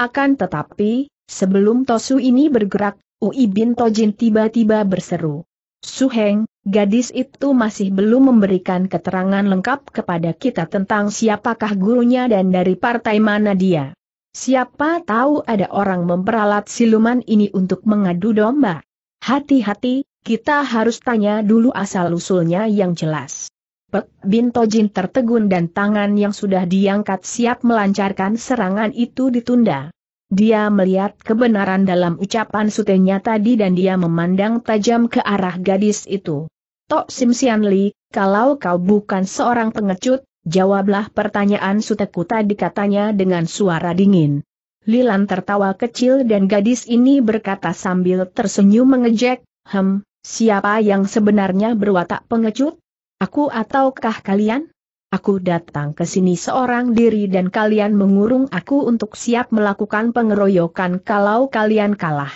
Akan tetapi, sebelum Tosu ini bergerak, Ui Bin Tojin tiba-tiba berseru. Suheng, Gadis itu masih belum memberikan keterangan lengkap kepada kita tentang siapakah gurunya dan dari partai mana dia. Siapa tahu ada orang memperalat siluman ini untuk mengadu domba. Hati-hati, kita harus tanya dulu asal-usulnya yang jelas. Pek Binto tertegun dan tangan yang sudah diangkat siap melancarkan serangan itu ditunda. Dia melihat kebenaran dalam ucapan sutenya tadi dan dia memandang tajam ke arah gadis itu. Tok Sim Sian Li, kalau kau bukan seorang pengecut, jawablah pertanyaan suteku tadi katanya dengan suara dingin. Lilan tertawa kecil dan gadis ini berkata sambil tersenyum mengejek, Hem, siapa yang sebenarnya berwatak pengecut? Aku ataukah kalian? Aku datang ke sini seorang diri dan kalian mengurung aku untuk siap melakukan pengeroyokan kalau kalian kalah.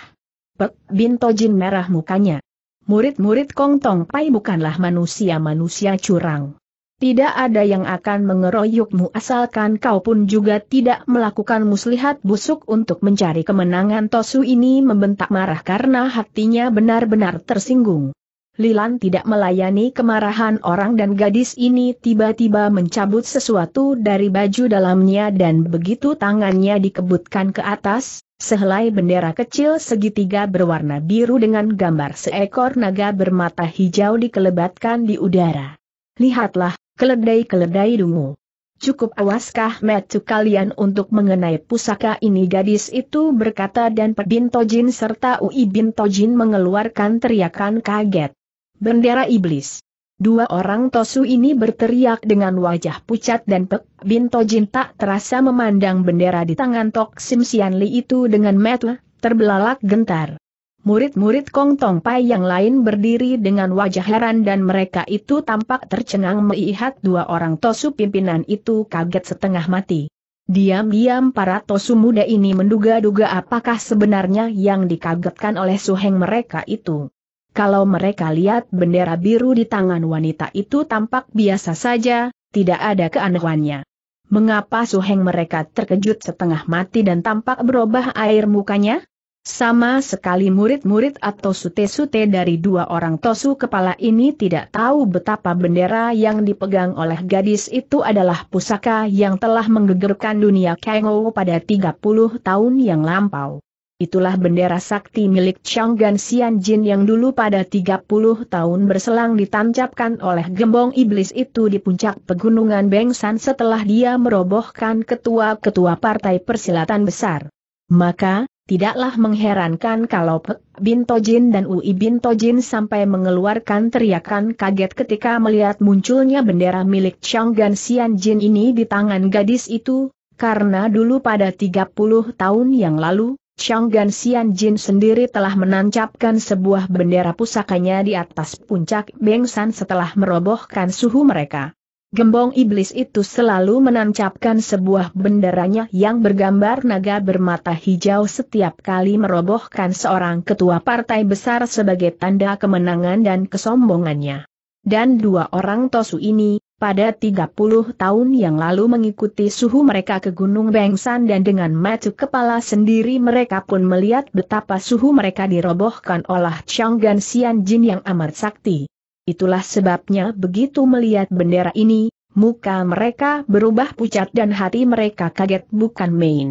Pek Binto Jin merah mukanya. Murid-murid Kong Tong Pai bukanlah manusia-manusia curang. Tidak ada yang akan mengeroyokmu asalkan kau pun juga tidak melakukan muslihat busuk untuk mencari kemenangan Tosu ini membentak marah karena hatinya benar-benar tersinggung. Lilan tidak melayani kemarahan orang dan gadis ini tiba-tiba mencabut sesuatu dari baju dalamnya dan begitu tangannya dikebutkan ke atas, sehelai bendera kecil segitiga berwarna biru dengan gambar seekor naga bermata hijau dikelebatkan di udara. Lihatlah, keledai-keledai dungu. Cukup awaskah metu kalian untuk mengenai pusaka ini gadis itu berkata dan Pedin Tojin serta Ui Bin mengeluarkan teriakan kaget. Bendera Iblis. Dua orang Tosu ini berteriak dengan wajah pucat dan Pek Bin Tojin tak terasa memandang bendera di tangan Tok Sim Sian Li itu dengan mata terbelalak gentar. Murid-murid Kong Tong Pai yang lain berdiri dengan wajah heran dan mereka itu tampak tercengang melihat dua orang Tosu pimpinan itu kaget setengah mati. Diam-diam para Tosu muda ini menduga-duga apakah sebenarnya yang dikagetkan oleh Suheng mereka itu. Kalau mereka lihat bendera biru di tangan wanita itu tampak biasa saja, tidak ada keanehannya. Mengapa suheng mereka terkejut setengah mati dan tampak berubah air mukanya? Sama sekali murid-murid atau sute-sute dari dua orang tosu kepala ini tidak tahu betapa bendera yang dipegang oleh gadis itu adalah pusaka yang telah menggegerkan dunia Kengo pada 30 tahun yang lampau itulah bendera sakti milik Chang Gan Xian Jin yang dulu pada 30 tahun berselang ditancapkan oleh gembong iblis itu di puncak pegunungan Bengsan setelah dia merobohkan ketua-ketua partai persilatan besar. Maka, tidaklah mengherankan kalau Pek Binto Jin dan Ui Binto Jin sampai mengeluarkan teriakan kaget ketika melihat munculnya bendera milik Chang Gan Xian Jin ini di tangan gadis itu, karena dulu pada 30 tahun yang lalu, Chang Gan Xian Jin sendiri telah menancapkan sebuah bendera pusakanya di atas puncak Bengsan setelah merobohkan suhu mereka. Gembong iblis itu selalu menancapkan sebuah benderanya yang bergambar naga bermata hijau setiap kali merobohkan seorang ketua partai besar sebagai tanda kemenangan dan kesombongannya. Dan dua orang tosu ini, pada 30 tahun yang lalu mengikuti suhu mereka ke Gunung Bengsan dan dengan mata kepala sendiri mereka pun melihat betapa suhu mereka dirobohkan oleh Changgan Xian Jin yang amat sakti. Itulah sebabnya begitu melihat bendera ini, muka mereka berubah pucat dan hati mereka kaget bukan main.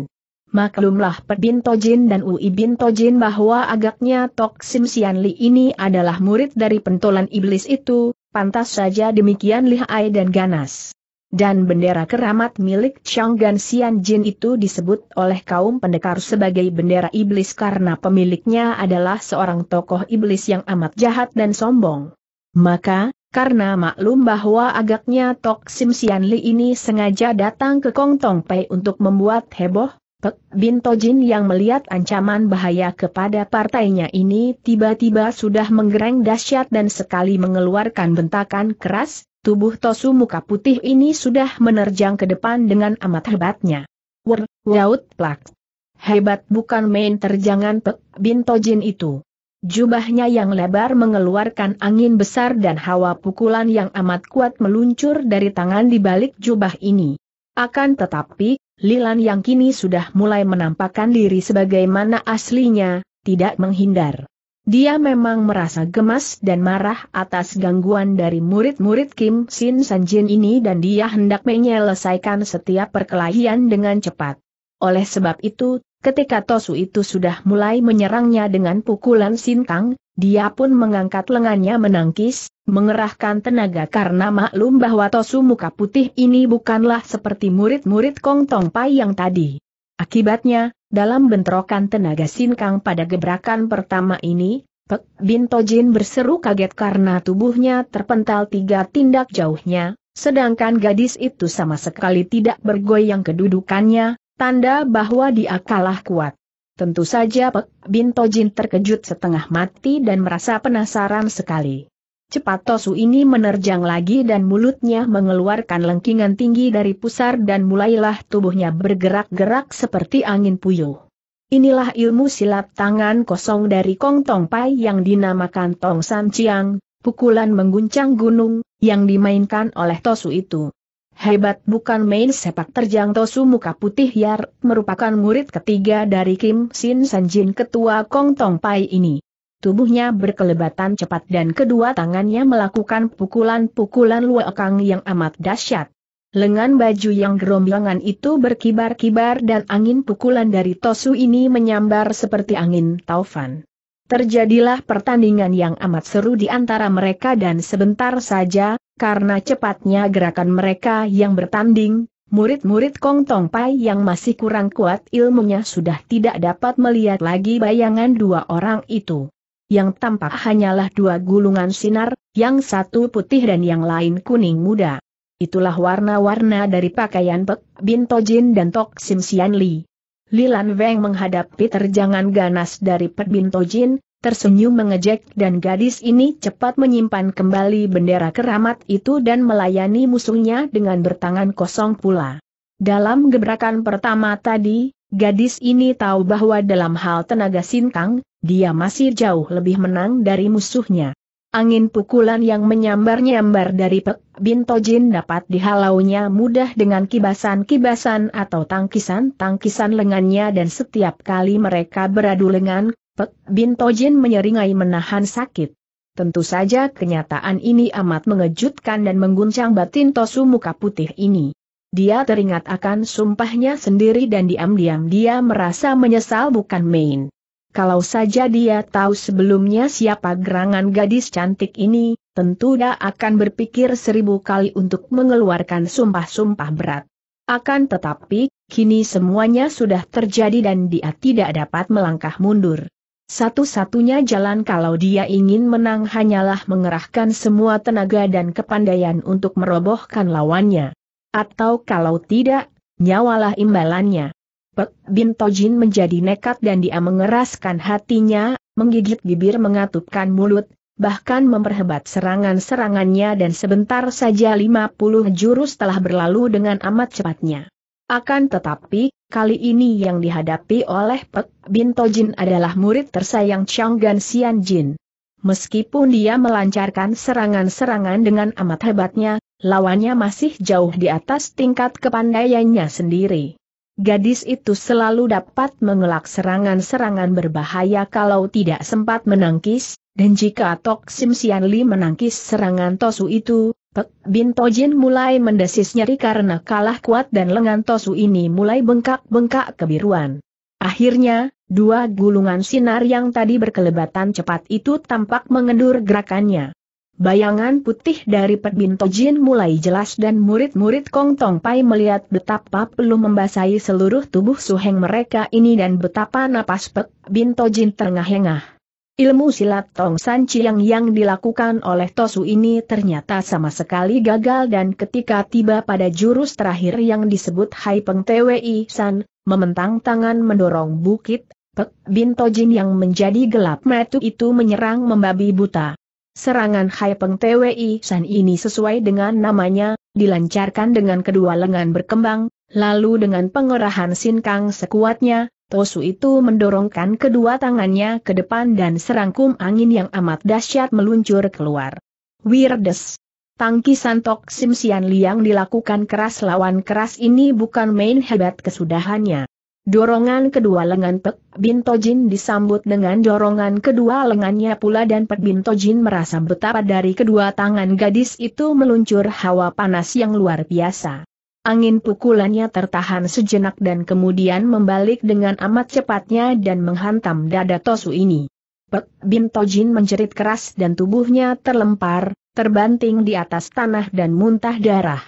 Maklumlah Pedinto Jin dan Ui Bin Jin bahwa agaknya Tok Sim Sian Li ini adalah murid dari pentolan iblis itu, pantas saja demikian lihai dan ganas. Dan bendera keramat milik Chang Gan Xian Jin itu disebut oleh kaum pendekar sebagai bendera iblis karena pemiliknya adalah seorang tokoh iblis yang amat jahat dan sombong. Maka, karena maklum bahwa agaknya Tok Sim Sian Li ini sengaja datang ke Kong Tong Pei untuk membuat heboh, Pek Bin Tojin yang melihat ancaman bahaya kepada partainya ini tiba-tiba sudah menggereng dahsyat dan sekali mengeluarkan bentakan keras, tubuh Tosu muka putih ini sudah menerjang ke depan dengan amat hebatnya. Wur, wawut, plak. Hebat bukan main terjangan Pek Bin Tojin itu. Jubahnya yang lebar mengeluarkan angin besar dan hawa pukulan yang amat kuat meluncur dari tangan di balik jubah ini. Akan tetapi, Lilan yang kini sudah mulai menampakkan diri sebagaimana aslinya, tidak menghindar. Dia memang merasa gemas dan marah atas gangguan dari murid-murid Kim Sin Sanjin ini dan dia hendak menyelesaikan setiap perkelahian dengan cepat. Oleh sebab itu, ketika Tosu itu sudah mulai menyerangnya dengan pukulan sintang, dia pun mengangkat lengannya menangkis, mengerahkan tenaga karena maklum bahwa Tosu muka putih ini bukanlah seperti murid-murid Kong Tong Pai yang tadi. Akibatnya, dalam bentrokan tenaga sinkang pada gebrakan pertama ini, Pek Bin Tojin berseru kaget karena tubuhnya terpental tiga tindak jauhnya, sedangkan gadis itu sama sekali tidak bergoyang kedudukannya, Tanda bahwa dia kalah kuat. Tentu saja Pek Bin Tojin terkejut setengah mati dan merasa penasaran sekali. Cepat Tosu ini menerjang lagi dan mulutnya mengeluarkan lengkingan tinggi dari pusar dan mulailah tubuhnya bergerak-gerak seperti angin puyuh. Inilah ilmu silat tangan kosong dari Kong Tong Pai yang dinamakan Tong San Chiang, pukulan mengguncang gunung, yang dimainkan oleh Tosu itu. Hebat bukan main sepak terjang Tosu Muka Putih Yar, merupakan murid ketiga dari Kim Sin Sanjin ketua Kong Tong Pai ini. Tubuhnya berkelebatan cepat dan kedua tangannya melakukan pukulan-pukulan luekang yang amat dahsyat. Lengan baju yang gerombolan itu berkibar-kibar dan angin pukulan dari Tosu ini menyambar seperti angin taufan. Terjadilah pertandingan yang amat seru di antara mereka dan sebentar saja, karena cepatnya gerakan mereka yang bertanding, murid-murid Kong Tong Pai yang masih kurang kuat ilmunya sudah tidak dapat melihat lagi bayangan dua orang itu. Yang tampak hanyalah dua gulungan sinar, yang satu putih dan yang lain kuning muda. Itulah warna-warna dari pakaian Pek Bin Tojin dan Tok Sim Sian Li. Lilan Weng menghadapi terjangan ganas dari Pek Bin Tojin, tersenyum mengejek dan gadis ini cepat menyimpan kembali bendera keramat itu dan melayani musuhnya dengan bertangan kosong pula. Dalam gebrakan pertama tadi, gadis ini tahu bahwa dalam hal tenaga sinkang, dia masih jauh lebih menang dari musuhnya. Angin pukulan yang menyambar-nyambar dari Pek Bintojin dapat dihalaunya mudah dengan kibasan-kibasan atau tangkisan-tangkisan lengannya dan setiap kali mereka beradu lengan, Pek Bin Tojin menyeringai menahan sakit. Tentu saja kenyataan ini amat mengejutkan dan mengguncang batin Tosu muka putih ini. Dia teringat akan sumpahnya sendiri dan diam-diam dia merasa menyesal bukan main. Kalau saja dia tahu sebelumnya siapa gerangan gadis cantik ini, tentu dia akan berpikir seribu kali untuk mengeluarkan sumpah-sumpah berat. Akan tetapi, kini semuanya sudah terjadi dan dia tidak dapat melangkah mundur. Satu-satunya jalan kalau dia ingin menang hanyalah mengerahkan semua tenaga dan kepandaian untuk merobohkan lawannya. Atau kalau tidak, nyawalah imbalannya. Pek Bin Tojin menjadi nekat dan dia mengeraskan hatinya, menggigit bibir mengatupkan mulut, bahkan memperhebat serangan-serangannya dan sebentar saja 50 jurus telah berlalu dengan amat cepatnya. Akan tetapi, kali ini yang dihadapi oleh Pek Bin Tojin adalah murid tersayang Chang Gan Xian Jin. Meskipun dia melancarkan serangan-serangan dengan amat hebatnya, lawannya masih jauh di atas tingkat kepandaiannya sendiri. Gadis itu selalu dapat mengelak serangan-serangan berbahaya kalau tidak sempat menangkis, dan jika Tok Sim Sian Li menangkis serangan Tosu itu, Pek Bin Tojin mulai mendesis nyeri karena kalah kuat dan lengan Tosu ini mulai bengkak-bengkak kebiruan. Akhirnya, dua gulungan sinar yang tadi berkelebatan cepat itu tampak mengendur gerakannya. Bayangan putih dari Pek Bin Tojin mulai jelas dan murid-murid Kong Tong Pai melihat betapa peluh membasahi seluruh tubuh suheng mereka ini dan betapa napas Pek Bin Tojin terengah-engah. Ilmu silat Tong San Chiang yang dilakukan oleh Tosu ini ternyata sama sekali gagal dan ketika tiba pada jurus terakhir yang disebut Hai Peng Twi San, mementang tangan mendorong bukit, Pek Bin Tojin yang menjadi gelap metu itu menyerang membabi buta. Serangan Hai Peng Twi San ini sesuai dengan namanya, dilancarkan dengan kedua lengan berkembang, lalu dengan pengerahan sinkang sekuatnya, Tosu itu mendorongkan kedua tangannya ke depan dan serangkum angin yang amat dahsyat meluncur keluar. Weirdes, Tangkisan Tok Sim Liang dilakukan keras lawan keras ini bukan main hebat kesudahannya. Dorongan kedua lengan Pek Bintojin disambut dengan dorongan kedua lengannya pula dan Pek Bintojin merasa betapa dari kedua tangan gadis itu meluncur hawa panas yang luar biasa. Angin pukulannya tertahan sejenak dan kemudian membalik dengan amat cepatnya dan menghantam dada Tosu ini. Pek Bin Tojin menjerit keras dan tubuhnya terlempar, terbanting di atas tanah dan muntah darah.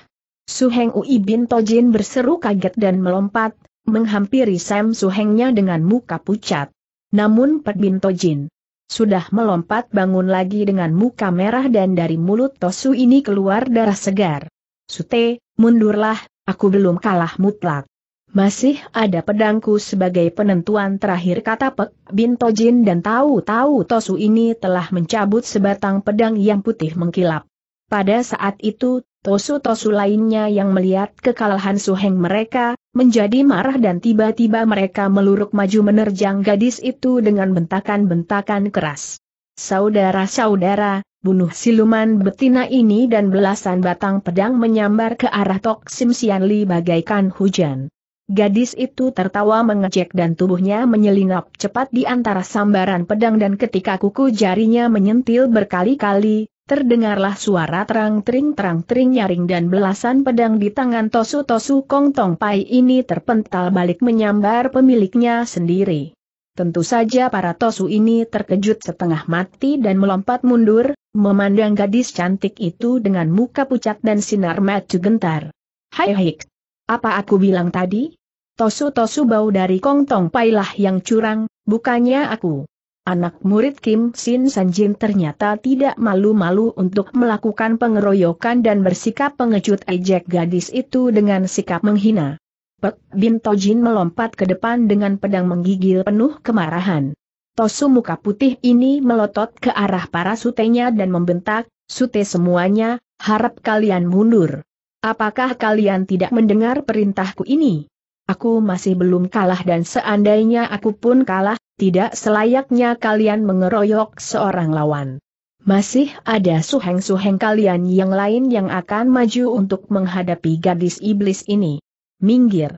Suheng Ui Bin Tojin berseru kaget dan melompat, menghampiri Sam Suhengnya dengan muka pucat. Namun Pek Bin Tojin sudah melompat bangun lagi dengan muka merah dan dari mulut Tosu ini keluar darah segar. Sute, mundurlah, aku belum kalah mutlak. Masih ada pedangku sebagai penentuan terakhir kata Pek Bin Tojin dan tahu-tahu Tosu ini telah mencabut sebatang pedang yang putih mengkilap. Pada saat itu, Tosu-tosu lainnya yang melihat kekalahan Suheng mereka, menjadi marah dan tiba-tiba mereka meluruk maju menerjang gadis itu dengan bentakan-bentakan keras. Saudara-saudara, bunuh siluman betina ini dan belasan batang pedang menyambar ke arah Tok Sim Sian Li bagaikan hujan. Gadis itu tertawa mengejek dan tubuhnya menyelinap cepat di antara sambaran pedang dan ketika kuku jarinya menyentil berkali-kali, terdengarlah suara terang tering terang tering nyaring dan belasan pedang di tangan Tosu Tosu Kong Tong Pai ini terpental balik menyambar pemiliknya sendiri. Tentu saja para tosu ini terkejut setengah mati dan melompat mundur, memandang gadis cantik itu dengan muka pucat dan sinar mata gentar. Hai hik. Apa aku bilang tadi? Tosu-tosu bau dari kongtong pailah yang curang, bukannya aku. Anak murid Kim Sin Sanjin ternyata tidak malu-malu untuk melakukan pengeroyokan dan bersikap pengecut ejek gadis itu dengan sikap menghina. Pek Bin Tojin melompat ke depan dengan pedang menggigil penuh kemarahan. Tosu muka putih ini melotot ke arah para sutenya dan membentak, sute semuanya, harap kalian mundur. Apakah kalian tidak mendengar perintahku ini? Aku masih belum kalah dan seandainya aku pun kalah, tidak selayaknya kalian mengeroyok seorang lawan. Masih ada suheng-suheng kalian yang lain yang akan maju untuk menghadapi gadis iblis ini. Minggir.